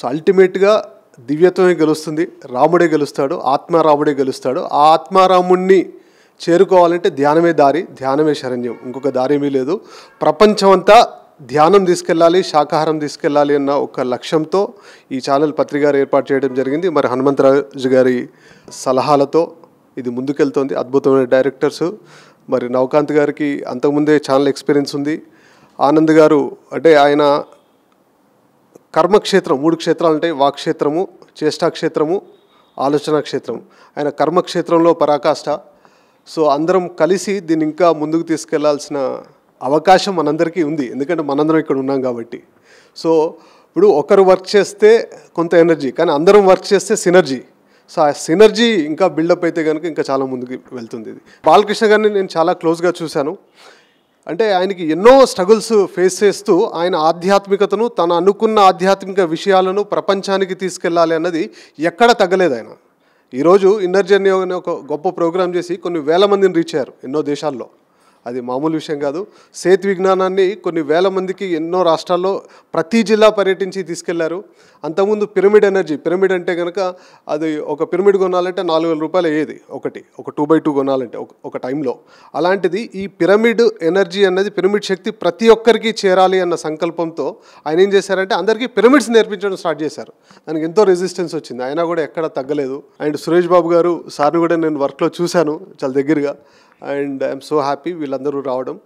సో అల్టిమేట్గా దివ్యత్వమే గెలుస్తుంది రాముడే గెలుస్తాడు ఆత్మారాముడే గెలుస్తాడు ఆ ఆత్మారాముణ్ణి చేరుకోవాలంటే ధ్యానమే దారి ధ్యానమే శరణ్యం ఇంకొక దారి ఏమీ లేదు ప్రపంచమంతా ధ్యానం తీసుకెళ్ళాలి శాకాహారం తీసుకెళ్ళాలి అన్న ఒక లక్ష్యంతో ఈ ఛానల్ పత్రిక ఏర్పాటు చేయడం జరిగింది మరి హనుమంతరాజు గారి సలహాలతో ఇది ముందుకెళ్తోంది అద్భుతమైన డైరెక్టర్స్ మరి నవకాంత్ గారికి అంతకుముందే ఛానల్ ఎక్స్పీరియన్స్ ఉంది ఆనంద్ గారు అంటే ఆయన కర్మక్షేత్రం మూడు క్షేత్రాలు ఉంటాయి వాక్క్షేత్రము చేష్టాక్షేత్రము ఆలోచనా క్షేత్రం ఆయన కర్మక్షేత్రంలో పరాకాష్ట సో అందరం కలిసి దీన్ని ఇంకా ముందుకు తీసుకెళ్లాల్సిన అవకాశం మనందరికీ ఉంది ఎందుకంటే మనందరం ఇక్కడ ఉన్నాం కాబట్టి సో ఇప్పుడు ఒకరు వర్క్ చేస్తే కొంత ఎనర్జీ కానీ అందరం వర్క్ చేస్తే సినర్జీ సో ఆ సినర్జీ ఇంకా బిల్డప్ అయితే కనుక ఇంకా చాలా ముందుకు వెళ్తుంది ఇది బాలకృష్ణ గారిని నేను చాలా క్లోజ్గా చూశాను అంటే ఆయనకి ఎన్నో స్ట్రగుల్స్ ఫేస్ చేస్తూ ఆయన ఆధ్యాత్మికతను తను అనుకున్న ఆధ్యాత్మిక విషయాలను ప్రపంచానికి తీసుకెళ్ళాలి అన్నది ఎక్కడ తగ్గలేదు ఆయన ఈరోజు ఇన్నర్ జర్నీ అనే ఒక గొప్ప ప్రోగ్రాం చేసి కొన్ని వేల మందిని రీచ్ అయ్యారు ఎన్నో దేశాల్లో అది మామూలు విషయం కాదు సేతు విజ్ఞానాన్ని కొన్ని వేల మందికి ఎన్నో రాష్ట్రాల్లో ప్రతి జిల్లా పర్యటించి తీసుకెళ్లారు అంతకుముందు పిరమిడ్ ఎనర్జీ పిరమిడ్ అంటే కనుక అది ఒక పిరమిడ్ కొనాలంటే నాలుగు వేల రూపాయలు అయ్యేది ఒకటి ఒక టూ బై టూ కొనాలంటే ఒక టైంలో అలాంటిది ఈ పిరమిడ్ ఎనర్జీ అన్నది పిరమిడ్ శక్తి ప్రతి ఒక్కరికి చేరాలి అన్న సంకల్పంతో ఆయన ఏం చేశారంటే అందరికీ పిరమిడ్స్ నేర్పించడం స్టార్ట్ చేశారు దానికి ఎంతో రెసిస్టెన్స్ వచ్చింది అయినా కూడా ఎక్కడ తగ్గలేదు అండ్ సురేష్ బాబు గారు సార్ని కూడా నేను వర్క్లో చూశాను చాలా దగ్గరగా అండ్ ఐఎమ్ సో హ్యాపీ వీళ్ళందరూ రావడం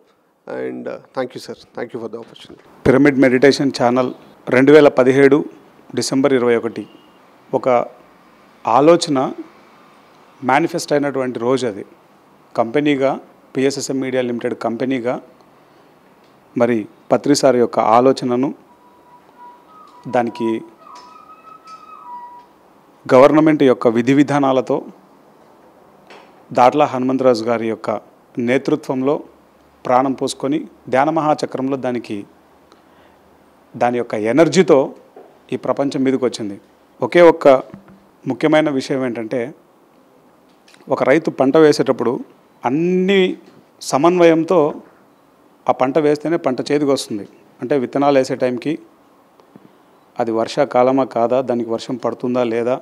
and thank you sir thank you for the opportunity pyramid meditation channel రెండు వేల పదిహేడు డిసెంబర్ ఇరవై ఒకటి ఒక ఆలోచన మేనిఫెస్ట్ అయినటువంటి రోజు అది కంపెనీగా పిఎస్ఎస్ఎం మీడియా లిమిటెడ్ కంపెనీగా మరి పత్రిసారి యొక్క ఆలోచనను దానికి గవర్నమెంట్ యొక్క విధి విధానాలతో దాట్ల హనుమంతరాజు గారి యొక్క నేతృత్వంలో ప్రాణం పోసుకొని ధ్యాన మహాచక్రంలో దానికి దాని యొక్క ఎనర్జీతో ఈ ప్రపంచం మీదకి వచ్చింది ఒకే ఒక్క ముఖ్యమైన విషయం ఏంటంటే ఒక రైతు పంట వేసేటప్పుడు అన్ని సమన్వయంతో ఆ పంట వేస్తేనే పంట చేతికి వస్తుంది అంటే విత్తనాలు వేసే టైంకి అది వర్షాకాలమా కాదా దానికి వర్షం పడుతుందా లేదా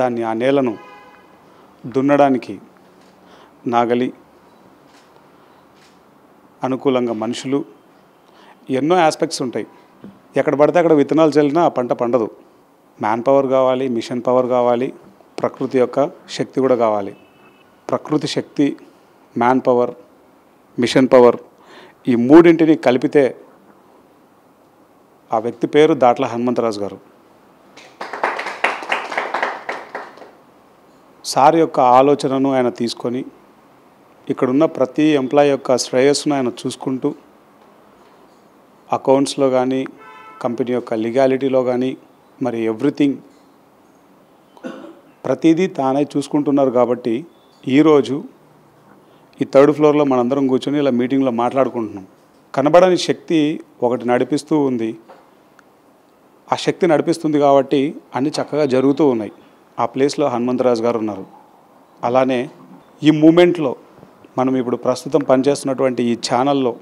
దాన్ని ఆ నేలను దున్నడానికి నాగలి అనుకూలంగా మనుషులు ఎన్నో ఆస్పెక్ట్స్ ఉంటాయి ఎక్కడ పడితే అక్కడ విత్తనాలు చల్లినా ఆ పంట పండదు మ్యాన్ పవర్ కావాలి మిషన్ పవర్ కావాలి ప్రకృతి యొక్క శక్తి కూడా కావాలి ప్రకృతి శక్తి మ్యాన్ పవర్ మిషన్ పవర్ ఈ మూడింటిని కలిపితే ఆ వ్యక్తి పేరు దాట్ల హనుమంతరాజు గారు సార్ యొక్క ఆలోచనను ఆయన తీసుకొని ఇక్కడున్న ప్రతి ఎంప్లాయ్ యొక్క శ్రేయస్సును ఆయన చూసుకుంటూ అకౌంట్స్లో కానీ కంపెనీ యొక్క లీగాలిటీలో కానీ మరి ఎవ్రీథింగ్ ప్రతిదీ తానే చూసుకుంటున్నారు కాబట్టి ఈరోజు ఈ థర్డ్ ఫ్లోర్లో మనందరం కూర్చొని ఇలా మీటింగ్లో మాట్లాడుకుంటున్నాం కనబడని శక్తి ఒకటి నడిపిస్తూ ఉంది ఆ శక్తి నడిపిస్తుంది కాబట్టి అన్నీ చక్కగా జరుగుతూ ఉన్నాయి ఆ ప్లేస్లో హనుమంతరాజు గారు ఉన్నారు అలానే ఈ మూమెంట్లో మనం ఇప్పుడు ప్రస్తుతం పనిచేస్తున్నటువంటి ఈ ఛానల్లో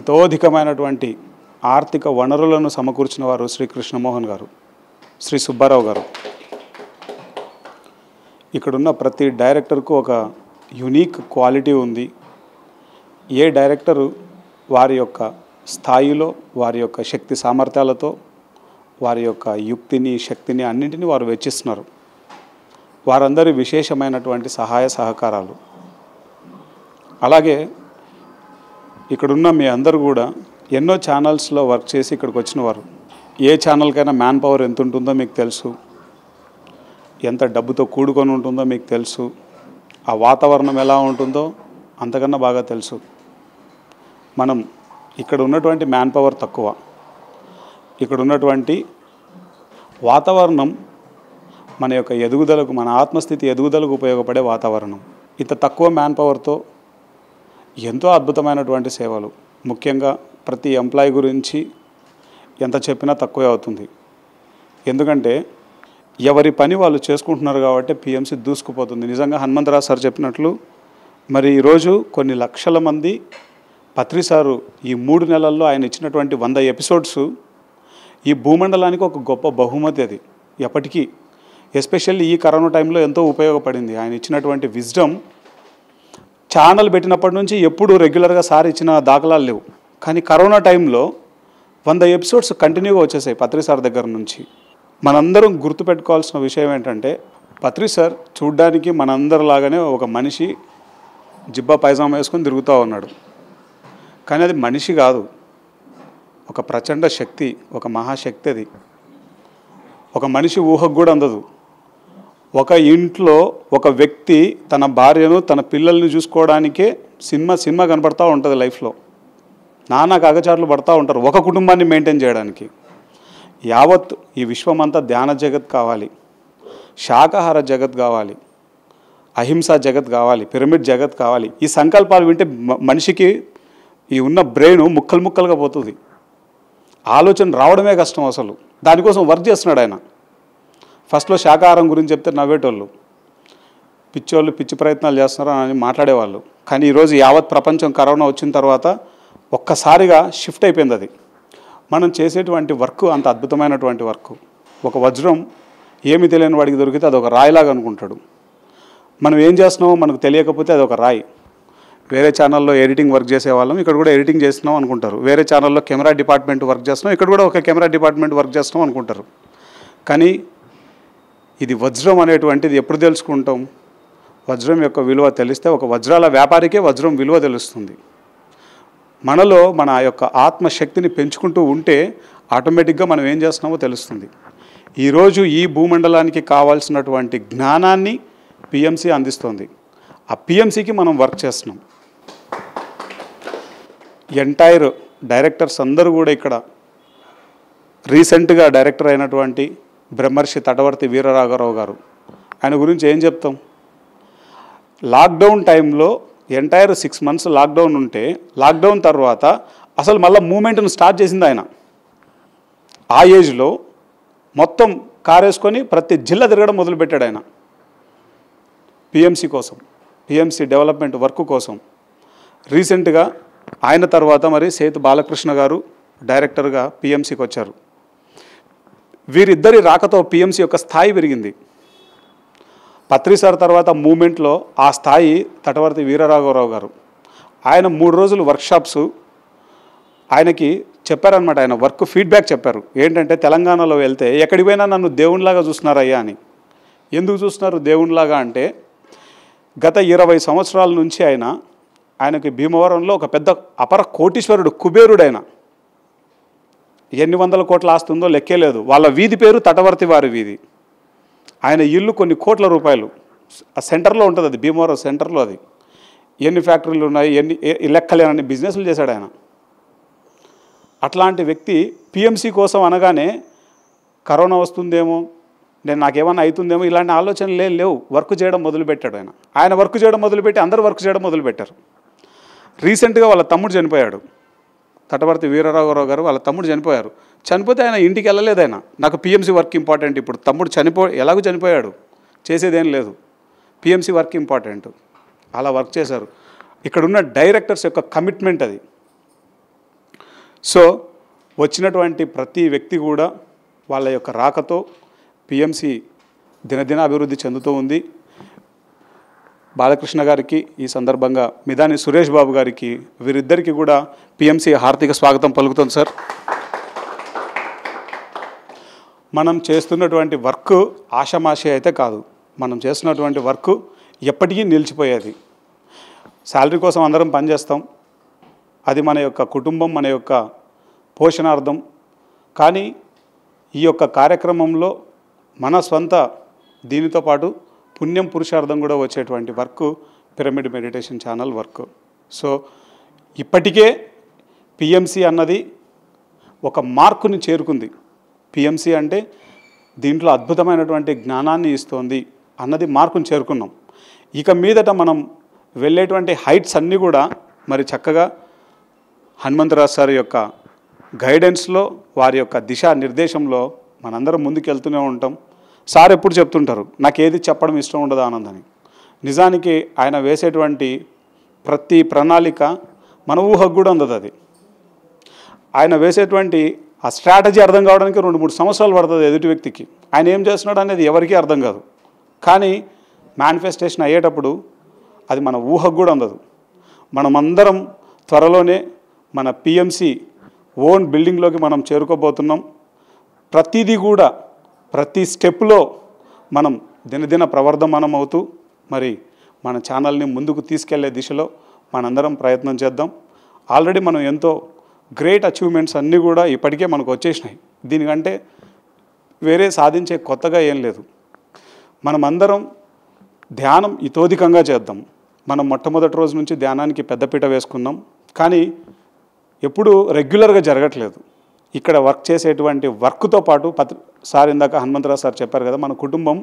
ఇతోధికమైనటువంటి ఆర్థిక వనరులను సమకూర్చిన వారు శ్రీ కృష్ణమోహన్ గారు శ్రీ సుబ్బారావు గారు ఇక్కడున్న ప్రతి డైరెక్టర్కు ఒక యునీక్ క్వాలిటీ ఉంది ఏ డైరెక్టరు వారి యొక్క స్థాయిలో వారి యొక్క శక్తి సామర్థ్యాలతో వారి యొక్క యుక్తిని శక్తిని అన్నింటినీ వారు వెచ్చిస్తున్నారు వారందరి విశేషమైనటువంటి సహాయ సహకారాలు అలాగే ఇక్కడున్న మీ అందరూ కూడా ఎన్నో ఛానల్స్లో వర్క్ చేసి ఇక్కడికి వచ్చిన వారు ఏ ఛానల్కైనా మ్యాన్ పవర్ ఎంత ఉంటుందో మీకు తెలుసు ఎంత డబ్బుతో కూడుకొని ఉంటుందో మీకు తెలుసు ఆ వాతావరణం ఎలా ఉంటుందో అంతకన్నా బాగా తెలుసు మనం ఇక్కడ ఉన్నటువంటి మ్యాన్ పవర్ తక్కువ ఇక్కడ ఉన్నటువంటి వాతావరణం మన యొక్క ఎదుగుదలకు మన ఆత్మస్థితి ఎదుగుదలకు ఉపయోగపడే వాతావరణం ఇంత తక్కువ మ్యాన్ పవర్తో ఎంతో అద్భుతమైనటువంటి సేవలు ముఖ్యంగా ప్రతి ఎంప్లాయీ గురించి ఎంత చెప్పినా తక్కువే అవుతుంది ఎందుకంటే ఎవరి పని వాళ్ళు చేసుకుంటున్నారు కాబట్టి పిఎంసి దూసుకుపోతుంది నిజంగా హనుమంతరాజు సార్ చెప్పినట్లు మరి ఈరోజు కొన్ని లక్షల మంది పత్రి సారు ఈ మూడు నెలల్లో ఆయన ఇచ్చినటువంటి వంద ఎపిసోడ్స్ ఈ భూమండలానికి ఒక గొప్ప బహుమతి అది ఎప్పటికీ ఎస్పెషల్లీ ఈ కరోనా టైంలో ఎంతో ఉపయోగపడింది ఆయన ఇచ్చినటువంటి విజ్డమ్ ఛానల్ పెట్టినప్పటి నుంచి ఎప్పుడు రెగ్యులర్గా సార్ ఇచ్చిన దాఖలాలు లేవు కానీ కరోనా టైంలో వంద ఎపిసోడ్స్ కంటిన్యూగా వచ్చేసాయి పత్రి సార్ దగ్గర నుంచి మనందరం గుర్తుపెట్టుకోవాల్సిన విషయం ఏంటంటే పత్రి సార్ చూడ్డానికి మనందరిలాగానే ఒక మనిషి జిబ్బా పైజామా వేసుకొని తిరుగుతూ ఉన్నాడు కానీ అది మనిషి కాదు ఒక ప్రచండ శక్తి ఒక మహాశక్తి అది ఒక మనిషి ఊహకు కూడా అందదు ఒక ఇంట్లో ఒక వ్యక్తి తన భార్యను తన పిల్లల్ని చూసుకోవడానికే సినిమా సినిమా కనపడతా ఉంటుంది లైఫ్లో నానా కాగచాట్లు పడతా ఉంటారు ఒక కుటుంబాన్ని మెయింటైన్ చేయడానికి యావత్ ఈ విశ్వమంతా ధ్యాన జగత్ కావాలి శాకాహార జగత్ కావాలి అహింసా జగత్ కావాలి పిరమిడ్ జగత్ కావాలి ఈ సంకల్పాలు వింటే మనిషికి ఈ ఉన్న బ్రెయిన్ ముక్కలు ముక్కలుగా పోతుంది ఆలోచన రావడమే కష్టం అసలు దానికోసం వర్క్ చేస్తున్నాడు ఆయన ఫస్ట్లో శాకాహారం గురించి చెప్తే నవ్వేటోళ్ళు పిచ్చోళ్ళు పిచ్చి ప్రయత్నాలు చేస్తున్నారు అని మాట్లాడేవాళ్ళు కానీ ఈరోజు యావత్ ప్రపంచం కరోనా వచ్చిన తర్వాత ఒక్కసారిగా షిఫ్ట్ అయిపోయింది అది మనం చేసేటువంటి వర్క్ అంత అద్భుతమైనటువంటి వర్క్ ఒక వజ్రం ఏమి తెలియని వాడికి దొరికితే అది ఒక రాయిలాగా అనుకుంటాడు మనం ఏం చేస్తున్నామో మనకు తెలియకపోతే అది ఒక రాయి వేరే ఛానల్లో ఎడిటింగ్ వర్క్ చేసేవాళ్ళం ఇక్కడ కూడా ఎడిటింగ్ చేస్తున్నాం అనుకుంటారు వేరే ఛానల్లో కెమెరా డిపార్ట్మెంట్ వర్క్ చేస్తున్నాం ఇక్కడ కూడా ఒక కెమెరా డిపార్ట్మెంట్ వర్క్ చేస్తున్నాం అనుకుంటారు కానీ ఇది వజ్రం అనేటువంటిది ఎప్పుడు తెలుసుకుంటాం వజ్రం యొక్క విలువ తెలిస్తే ఒక వజ్రాల వ్యాపారికే వజ్రం విలువ తెలుస్తుంది మనలో మన యొక్క ఆత్మశక్తిని పెంచుకుంటూ ఉంటే ఆటోమేటిక్గా మనం ఏం చేస్తున్నామో తెలుస్తుంది ఈరోజు ఈ భూమండలానికి కావాల్సినటువంటి జ్ఞానాన్ని పిఎంసీ అందిస్తుంది ఆ పిఎంసీకి మనం వర్క్ చేస్తున్నాం ఎంటైర్ డైరెక్టర్స్ అందరూ కూడా ఇక్కడ రీసెంట్గా డైరెక్టర్ అయినటువంటి బ్రహ్మర్షి తటవర్తి వీరరాఘరావు గారు ఆయన గురించి ఏం చెప్తాం లాక్డౌన్ టైంలో ఎంటైర్ సిక్స్ మంత్స్ లాక్డౌన్ ఉంటే లాక్డౌన్ తర్వాత అసలు మళ్ళీ మూమెంట్ను స్టార్ట్ చేసింది ఆయన ఆ ఏజ్లో మొత్తం కారేసుకొని ప్రతి జిల్లా తిరగడం మొదలుపెట్టాడు ఆయన పిఎంసీ కోసం పిఎంసీ డెవలప్మెంట్ వర్క్ కోసం రీసెంట్గా ఆయన తర్వాత మరి సేతు బాలకృష్ణ గారు డైరెక్టర్గా పిఎంసీకి వచ్చారు వీరిద్దరి రాకతో పిఎంసీ యొక్క స్థాయి పెరిగింది పత్రిసార్ తర్వాత మూమెంట్లో ఆ స్థాయి తటవర్తి వీరరాఘవరావు గారు ఆయన మూడు రోజులు వర్క్షాప్స్ ఆయనకి చెప్పారనమాట ఆయన వర్క్ ఫీడ్బ్యాక్ చెప్పారు ఏంటంటే తెలంగాణలో వెళ్తే ఎక్కడికి పోయినా నన్ను దేవునిలాగా చూస్తున్నారయ్యా అని ఎందుకు చూస్తున్నారు దేవునిలాగా అంటే గత ఇరవై సంవత్సరాల నుంచి ఆయన ఆయనకి భీమవరంలో ఒక పెద్ద అపర కోటీశ్వరుడు కుబేరుడు ఆయన ఎన్ని వందల కోట్ల ఆస్తి ఉందో లేదు వాళ్ళ వీధి పేరు తటవర్తి వారి వీధి ఆయన ఇల్లు కొన్ని కోట్ల రూపాయలు ఆ సెంటర్లో ఉంటుంది అది భీమవరం సెంటర్లో అది ఎన్ని ఫ్యాక్టరీలు ఉన్నాయి ఎన్ని లెక్కలేనని బిజినెస్లు చేశాడు ఆయన అట్లాంటి వ్యక్తి పిఎంసీ కోసం అనగానే కరోనా వస్తుందేమో నేను నాకేమన్నా అవుతుందేమో ఇలాంటి ఆలోచనలు ఆలోచనలే లేవు వర్క్ చేయడం మొదలుపెట్టాడు ఆయన ఆయన వర్క్ చేయడం మొదలుపెట్టి అందరూ వర్క్ చేయడం మొదలుపెట్టారు రీసెంట్గా వాళ్ళ తమ్ముడు చనిపోయాడు తటవర్తి వీరరావు గారు వాళ్ళ తమ్ముడు చనిపోయారు చనిపోతే ఆయన ఇంటికి వెళ్ళలేదు ఆయన నాకు పిఎంసీ వర్క్ ఇంపార్టెంట్ ఇప్పుడు తమ్ముడు చనిపో ఎలాగో చనిపోయాడు చేసేదేం లేదు పిఎంసీ వర్క్ ఇంపార్టెంట్ అలా వర్క్ చేశారు ఇక్కడున్న డైరెక్టర్స్ యొక్క కమిట్మెంట్ అది సో వచ్చినటువంటి ప్రతి వ్యక్తి కూడా వాళ్ళ యొక్క రాకతో పిఎంసి దినదిన అభివృద్ధి చెందుతూ ఉంది బాలకృష్ణ గారికి ఈ సందర్భంగా మిదాని సురేష్ బాబు గారికి వీరిద్దరికీ కూడా పిఎంసి హార్దిక స్వాగతం పలుకుతుంది సార్ మనం చేస్తున్నటువంటి వర్క్ ఆషమాషే అయితే కాదు మనం చేస్తున్నటువంటి వర్క్ ఎప్పటికీ నిలిచిపోయేది శాలరీ కోసం అందరం పనిచేస్తాం అది మన యొక్క కుటుంబం మన యొక్క పోషణార్థం కానీ ఈ యొక్క కార్యక్రమంలో మన స్వంత దీనితో పాటు పుణ్యం పురుషార్థం కూడా వచ్చేటువంటి work pyramid meditation channel work so ఇప్పటికే పిఎంసి అన్నది ఒక మార్కుని చేరుకుంది పిఎంసి అంటే దీంట్లో అద్భుతమైనటువంటి జ్ఞానాన్ని ఇస్తోంది అన్నది మార్కుని చేరుకున్నాం ఇక మీదట మనం వెళ్ళేటువంటి హైట్స్ అన్నీ కూడా మరి చక్కగా హనుమంతరాజు సార్ యొక్క గైడెన్స్లో వారి యొక్క దిశా నిర్దేశంలో మనందరం ముందుకెళ్తూనే ఉంటాం సార్ ఎప్పుడు చెప్తుంటారు నాకు ఏది చెప్పడం ఇష్టం ఉండదు ఆనందని నిజానికి ఆయన వేసేటువంటి ప్రతి ప్రణాళిక మన ఊహకు కూడా అందదు అది ఆయన వేసేటువంటి ఆ స్ట్రాటజీ అర్థం కావడానికి రెండు మూడు సంవత్సరాలు పడుతుంది ఎదుటి వ్యక్తికి ఆయన ఏం చేస్తున్నాడు అనేది ఎవరికీ అర్థం కాదు కానీ మేనిఫెస్టేషన్ అయ్యేటప్పుడు అది మన ఊహకు కూడా అందదు మనమందరం త్వరలోనే మన పిఎంసీ ఓన్ బిల్డింగ్లోకి మనం చేరుకోబోతున్నాం ప్రతిదీ కూడా ప్రతి స్టెప్లో మనం దినదిన ప్రవర్ధమానం అవుతూ మరి మన ఛానల్ని ముందుకు తీసుకెళ్లే దిశలో మనందరం ప్రయత్నం చేద్దాం ఆల్రెడీ మనం ఎంతో గ్రేట్ అచీవ్మెంట్స్ అన్నీ కూడా ఇప్పటికే మనకు వచ్చేసినాయి దీనికంటే వేరే సాధించే కొత్తగా ఏం లేదు మనమందరం ధ్యానం ఇతోధికంగా చేద్దాం మనం మొట్టమొదటి రోజు నుంచి ధ్యానానికి పెద్దపీట వేసుకున్నాం కానీ ఎప్పుడూ రెగ్యులర్గా జరగట్లేదు ఇక్కడ వర్క్ చేసేటువంటి వర్క్తో పాటు పత్ర సార్ ఇందాక హనుమంతరావు సార్ చెప్పారు కదా మన కుటుంబం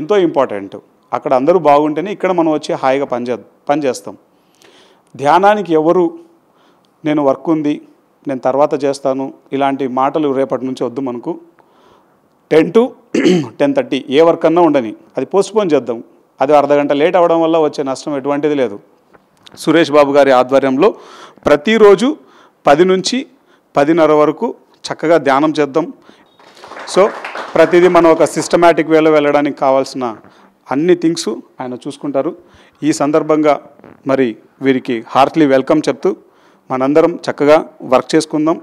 ఎంతో ఇంపార్టెంట్ అక్కడ అందరూ బాగుంటేనే ఇక్కడ మనం వచ్చి హాయిగా పనిచే పనిచేస్తాం ధ్యానానికి ఎవరు నేను వర్క్ ఉంది నేను తర్వాత చేస్తాను ఇలాంటి మాటలు రేపటి నుంచి వద్దు మనకు టెన్ టు <clears throat> టెన్ థర్టీ ఏ వర్క్ అన్నా ఉండని అది పోస్ట్పోన్ చేద్దాం అది అర్ధగంట లేట్ అవ్వడం వల్ల వచ్చే నష్టం ఎటువంటిది లేదు సురేష్ బాబు గారి ఆధ్వర్యంలో ప్రతిరోజు పది నుంచి పదిన్నర వరకు చక్కగా ధ్యానం చేద్దాం సో ప్రతిదీ మనం ఒక సిస్టమేటిక్ వేలో వెళ్ళడానికి కావాల్సిన అన్ని థింగ్స్ ఆయన చూసుకుంటారు ఈ సందర్భంగా మరి వీరికి హార్ట్లీ వెల్కమ్ చెప్తూ మనందరం చక్కగా వర్క్ చేసుకుందాం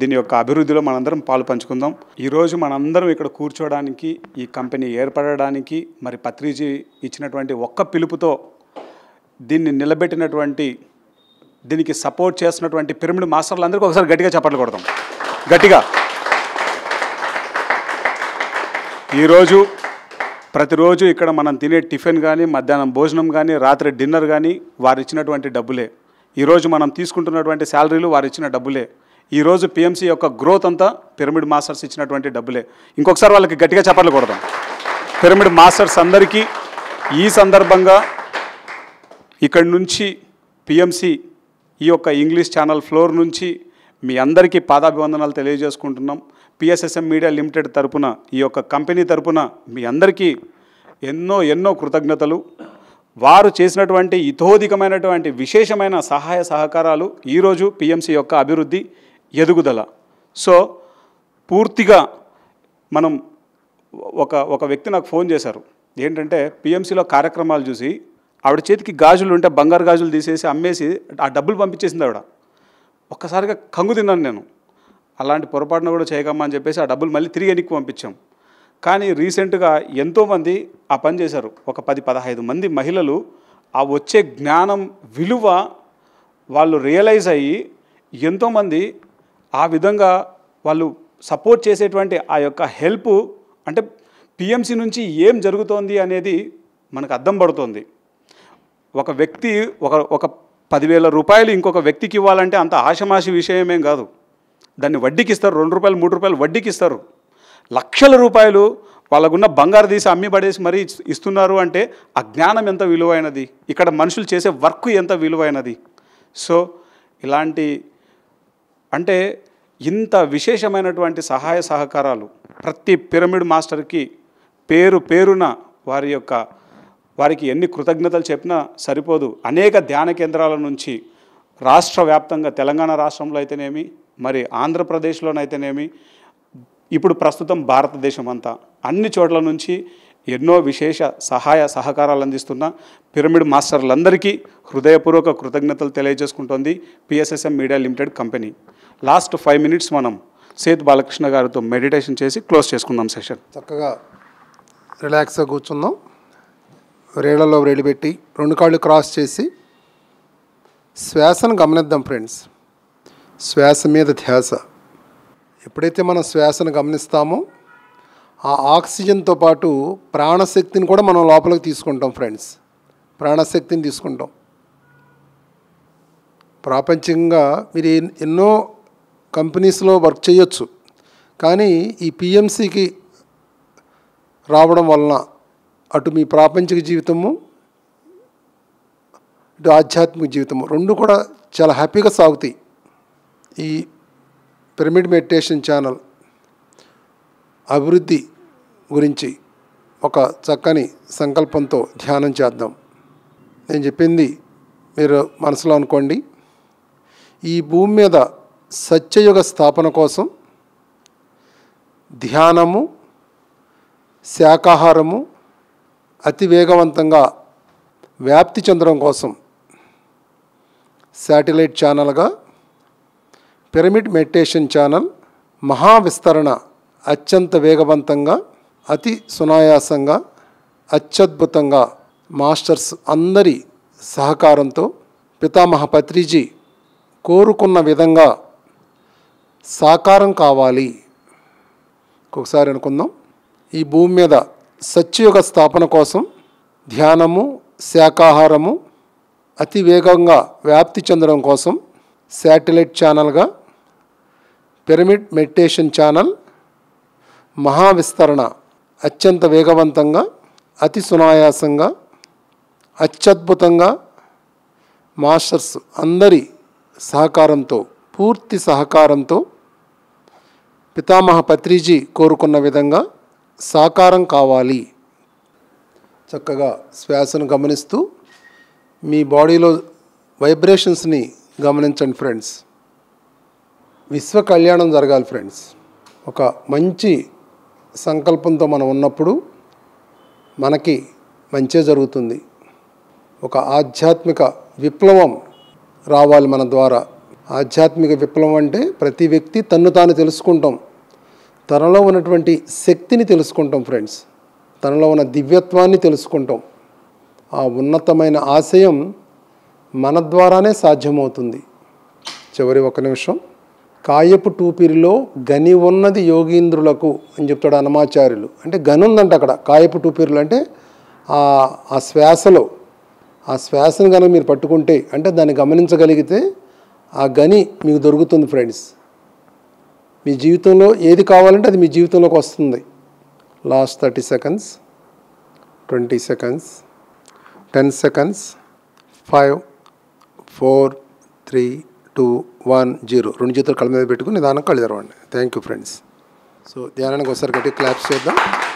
దీని యొక్క అభివృద్ధిలో మనందరం పాలు పంచుకుందాం ఈరోజు మనందరం ఇక్కడ కూర్చోవడానికి ఈ కంపెనీ ఏర్పడడానికి మరి పత్రిజీ ఇచ్చినటువంటి ఒక్క పిలుపుతో దీన్ని నిలబెట్టినటువంటి దీనికి సపోర్ట్ చేసినటువంటి పిరమిడ్ మాస్టర్లందరికీ ఒకసారి గట్టిగా చెప్పట్లు కొడతాం గట్టిగా ఈరోజు ప్రతిరోజు ఇక్కడ మనం తినే టిఫిన్ కానీ మధ్యాహ్నం భోజనం కానీ రాత్రి డిన్నర్ కానీ వారు ఇచ్చినటువంటి డబ్బులే ఈరోజు మనం తీసుకుంటున్నటువంటి శాలరీలు వారు ఇచ్చిన డబ్బులే ఈరోజు పిఎంసీ యొక్క గ్రోత్ అంతా పిరమిడ్ మాస్టర్స్ ఇచ్చినటువంటి డబ్బులే ఇంకొకసారి వాళ్ళకి గట్టిగా చెప్పాలి పిరమిడ్ మాస్టర్స్ అందరికీ ఈ సందర్భంగా ఇక్కడి నుంచి పిఎంసి ఈ యొక్క ఇంగ్లీష్ ఛానల్ ఫ్లోర్ నుంచి మీ అందరికీ పాదాభివందనాలు తెలియజేసుకుంటున్నాం పిఎస్ఎస్ఎం మీడియా లిమిటెడ్ తరపున ఈ యొక్క కంపెనీ తరపున మీ అందరికీ ఎన్నో ఎన్నో కృతజ్ఞతలు వారు చేసినటువంటి ఇతోధికమైనటువంటి విశేషమైన సహాయ సహకారాలు ఈరోజు పిఎంసి యొక్క అభివృద్ధి ఎదుగుదల సో పూర్తిగా మనం ఒక ఒక వ్యక్తి నాకు ఫోన్ చేశారు ఏంటంటే పిఎంసిలో కార్యక్రమాలు చూసి ఆవిడ చేతికి గాజులు ఉంటే బంగారు గాజులు తీసేసి అమ్మేసి ఆ డబ్బులు పంపించేసింది ఆవిడ ఒక్కసారిగా కంగు తిన్నాను నేను అలాంటి పొరపాటున కూడా చేయకమ్మా అని చెప్పేసి ఆ డబ్బులు మళ్ళీ తిరిగి వెనక్కి పంపించాం కానీ రీసెంట్గా ఎంతోమంది ఆ పని చేశారు ఒక పది పదహైదు మంది మహిళలు ఆ వచ్చే జ్ఞానం విలువ వాళ్ళు రియలైజ్ అయ్యి ఎంతోమంది ఆ విధంగా వాళ్ళు సపోర్ట్ చేసేటువంటి ఆ యొక్క హెల్ప్ అంటే పిఎంసి నుంచి ఏం జరుగుతోంది అనేది మనకు అర్థం పడుతుంది ఒక వ్యక్తి ఒక ఒక పదివేల రూపాయలు ఇంకొక వ్యక్తికి ఇవ్వాలంటే అంత ఆషమాషి విషయమేం కాదు దాన్ని వడ్డీకి ఇస్తారు రెండు రూపాయలు మూడు రూపాయలు వడ్డీకి ఇస్తారు లక్షల రూపాయలు వాళ్ళకున్న బంగారు తీసి అమ్మి పడేసి మరీ ఇస్తున్నారు అంటే ఆ జ్ఞానం ఎంత విలువైనది ఇక్కడ మనుషులు చేసే వర్క్ ఎంత విలువైనది సో ఇలాంటి అంటే ఇంత విశేషమైనటువంటి సహాయ సహకారాలు ప్రతి పిరమిడ్ మాస్టర్కి పేరు పేరున వారి యొక్క వారికి ఎన్ని కృతజ్ఞతలు చెప్పినా సరిపోదు అనేక ధ్యాన కేంద్రాల నుంచి రాష్ట్ర వ్యాప్తంగా తెలంగాణ రాష్ట్రంలో అయితేనేమి మరి ఆంధ్రప్రదేశ్లోనైతేనేమి ఇప్పుడు ప్రస్తుతం భారతదేశం అంతా అన్ని చోట్ల నుంచి ఎన్నో విశేష సహాయ సహకారాలు అందిస్తున్న పిరమిడ్ మాస్టర్లందరికీ హృదయపూర్వక కృతజ్ఞతలు తెలియజేసుకుంటోంది PSSM media limited company last five minutes మనం సేత్ బాలకృష్ణ గారితో మెడిటేషన్ చేసి క్లోజ్ చేసుకుందాం సెషన్ చక్కగా రిలాక్స్గా కూర్చుందాం రేళ్లలో వేలు పెట్టి రెండు కాళ్ళు క్రాస్ చేసి శ్వాసను గమనిద్దాం ఫ్రెండ్స్ శ్వాస మీద ధ్యాస ఎప్పుడైతే మనం శ్వాసను గమనిస్తామో ఆ ఆక్సిజన్తో పాటు ప్రాణశక్తిని కూడా మనం లోపలికి తీసుకుంటాం ఫ్రెండ్స్ ప్రాణశక్తిని తీసుకుంటాం ప్రాపంచికంగా మీరు ఎన్నో కంపెనీస్లో వర్క్ చేయొచ్చు కానీ ఈ పిఎంసికి రావడం వలన అటు మీ ప్రాపంచిక జీవితము ఇటు ఆధ్యాత్మిక జీవితము రెండు కూడా చాలా హ్యాపీగా సాగుతాయి ఈ పిరమిడ్ మెడిటేషన్ ఛానల్ అభివృద్ధి గురించి ఒక చక్కని సంకల్పంతో ధ్యానం చేద్దాం నేను చెప్పింది మీరు మనసులో అనుకోండి ఈ భూమి మీద సత్యయుగ స్థాపన కోసం ధ్యానము శాకాహారము అతి వేగవంతంగా వ్యాప్తి చెందడం కోసం శాటిలైట్ ఛానల్గా పిరమిడ్ మెడిటేషన్ ఛానల్ మహా విస్తరణ అత్యంత వేగవంతంగా అతి సునాయాసంగా అత్యద్భుతంగా మాస్టర్స్ అందరి సహకారంతో పితామహ పత్రిజీ కోరుకున్న విధంగా సాకారం కావాలి ఒకసారి అనుకుందాం ఈ భూమి మీద సత్యయుగ స్థాపన కోసం ధ్యానము శాకాహారము అతి వేగంగా వ్యాప్తి చెందడం కోసం శాటిలైట్ ఛానల్గా పిరమిడ్ మెడిటేషన్ ఛానల్ మహావిస్తరణ అత్యంత వేగవంతంగా అతి సునాయాసంగా అత్యద్భుతంగా మాస్టర్స్ అందరి సహకారంతో పూర్తి సహకారంతో పితామహ పత్రిజీ కోరుకున్న విధంగా సాకారం కావాలి చక్కగా శ్వాసను గమనిస్తూ మీ బాడీలో వైబ్రేషన్స్ని గమనించండి ఫ్రెండ్స్ విశ్వ కళ్యాణం జరగాలి ఫ్రెండ్స్ ఒక మంచి సంకల్పంతో మనం ఉన్నప్పుడు మనకి మంచే జరుగుతుంది ఒక ఆధ్యాత్మిక విప్లవం రావాలి మన ద్వారా ఆధ్యాత్మిక విప్లవం అంటే ప్రతి వ్యక్తి తన్ను తాను తెలుసుకుంటాం తనలో ఉన్నటువంటి శక్తిని తెలుసుకుంటాం ఫ్రెండ్స్ తనలో ఉన్న దివ్యత్వాన్ని తెలుసుకుంటాం ఆ ఉన్నతమైన ఆశయం మన ద్వారానే సాధ్యమవుతుంది చివరి ఒక నిమిషం కాయపు టూపిరిలో గని ఉన్నది యోగీంద్రులకు అని చెప్తాడు అనమాచార్యులు అంటే గని ఉందంట అక్కడ కాయపు టూపిరులు అంటే ఆ శ్వాసలో ఆ శ్వాసను కనుక మీరు పట్టుకుంటే అంటే దాన్ని గమనించగలిగితే ఆ గని మీకు దొరుకుతుంది ఫ్రెండ్స్ మీ జీవితంలో ఏది కావాలంటే అది మీ జీవితంలోకి వస్తుంది last thirty seconds twenty seconds ten seconds five four three two one zero రెండు చేతులు కళ్ళ మీద పెట్టుకుని నిదానం కళ్ళు తెరవండి థ్యాంక్ యూ ఫ్రెండ్స్ సో ధ్యానానికి ఒకసారి కట్టి క్లాప్స్ చేద్దాం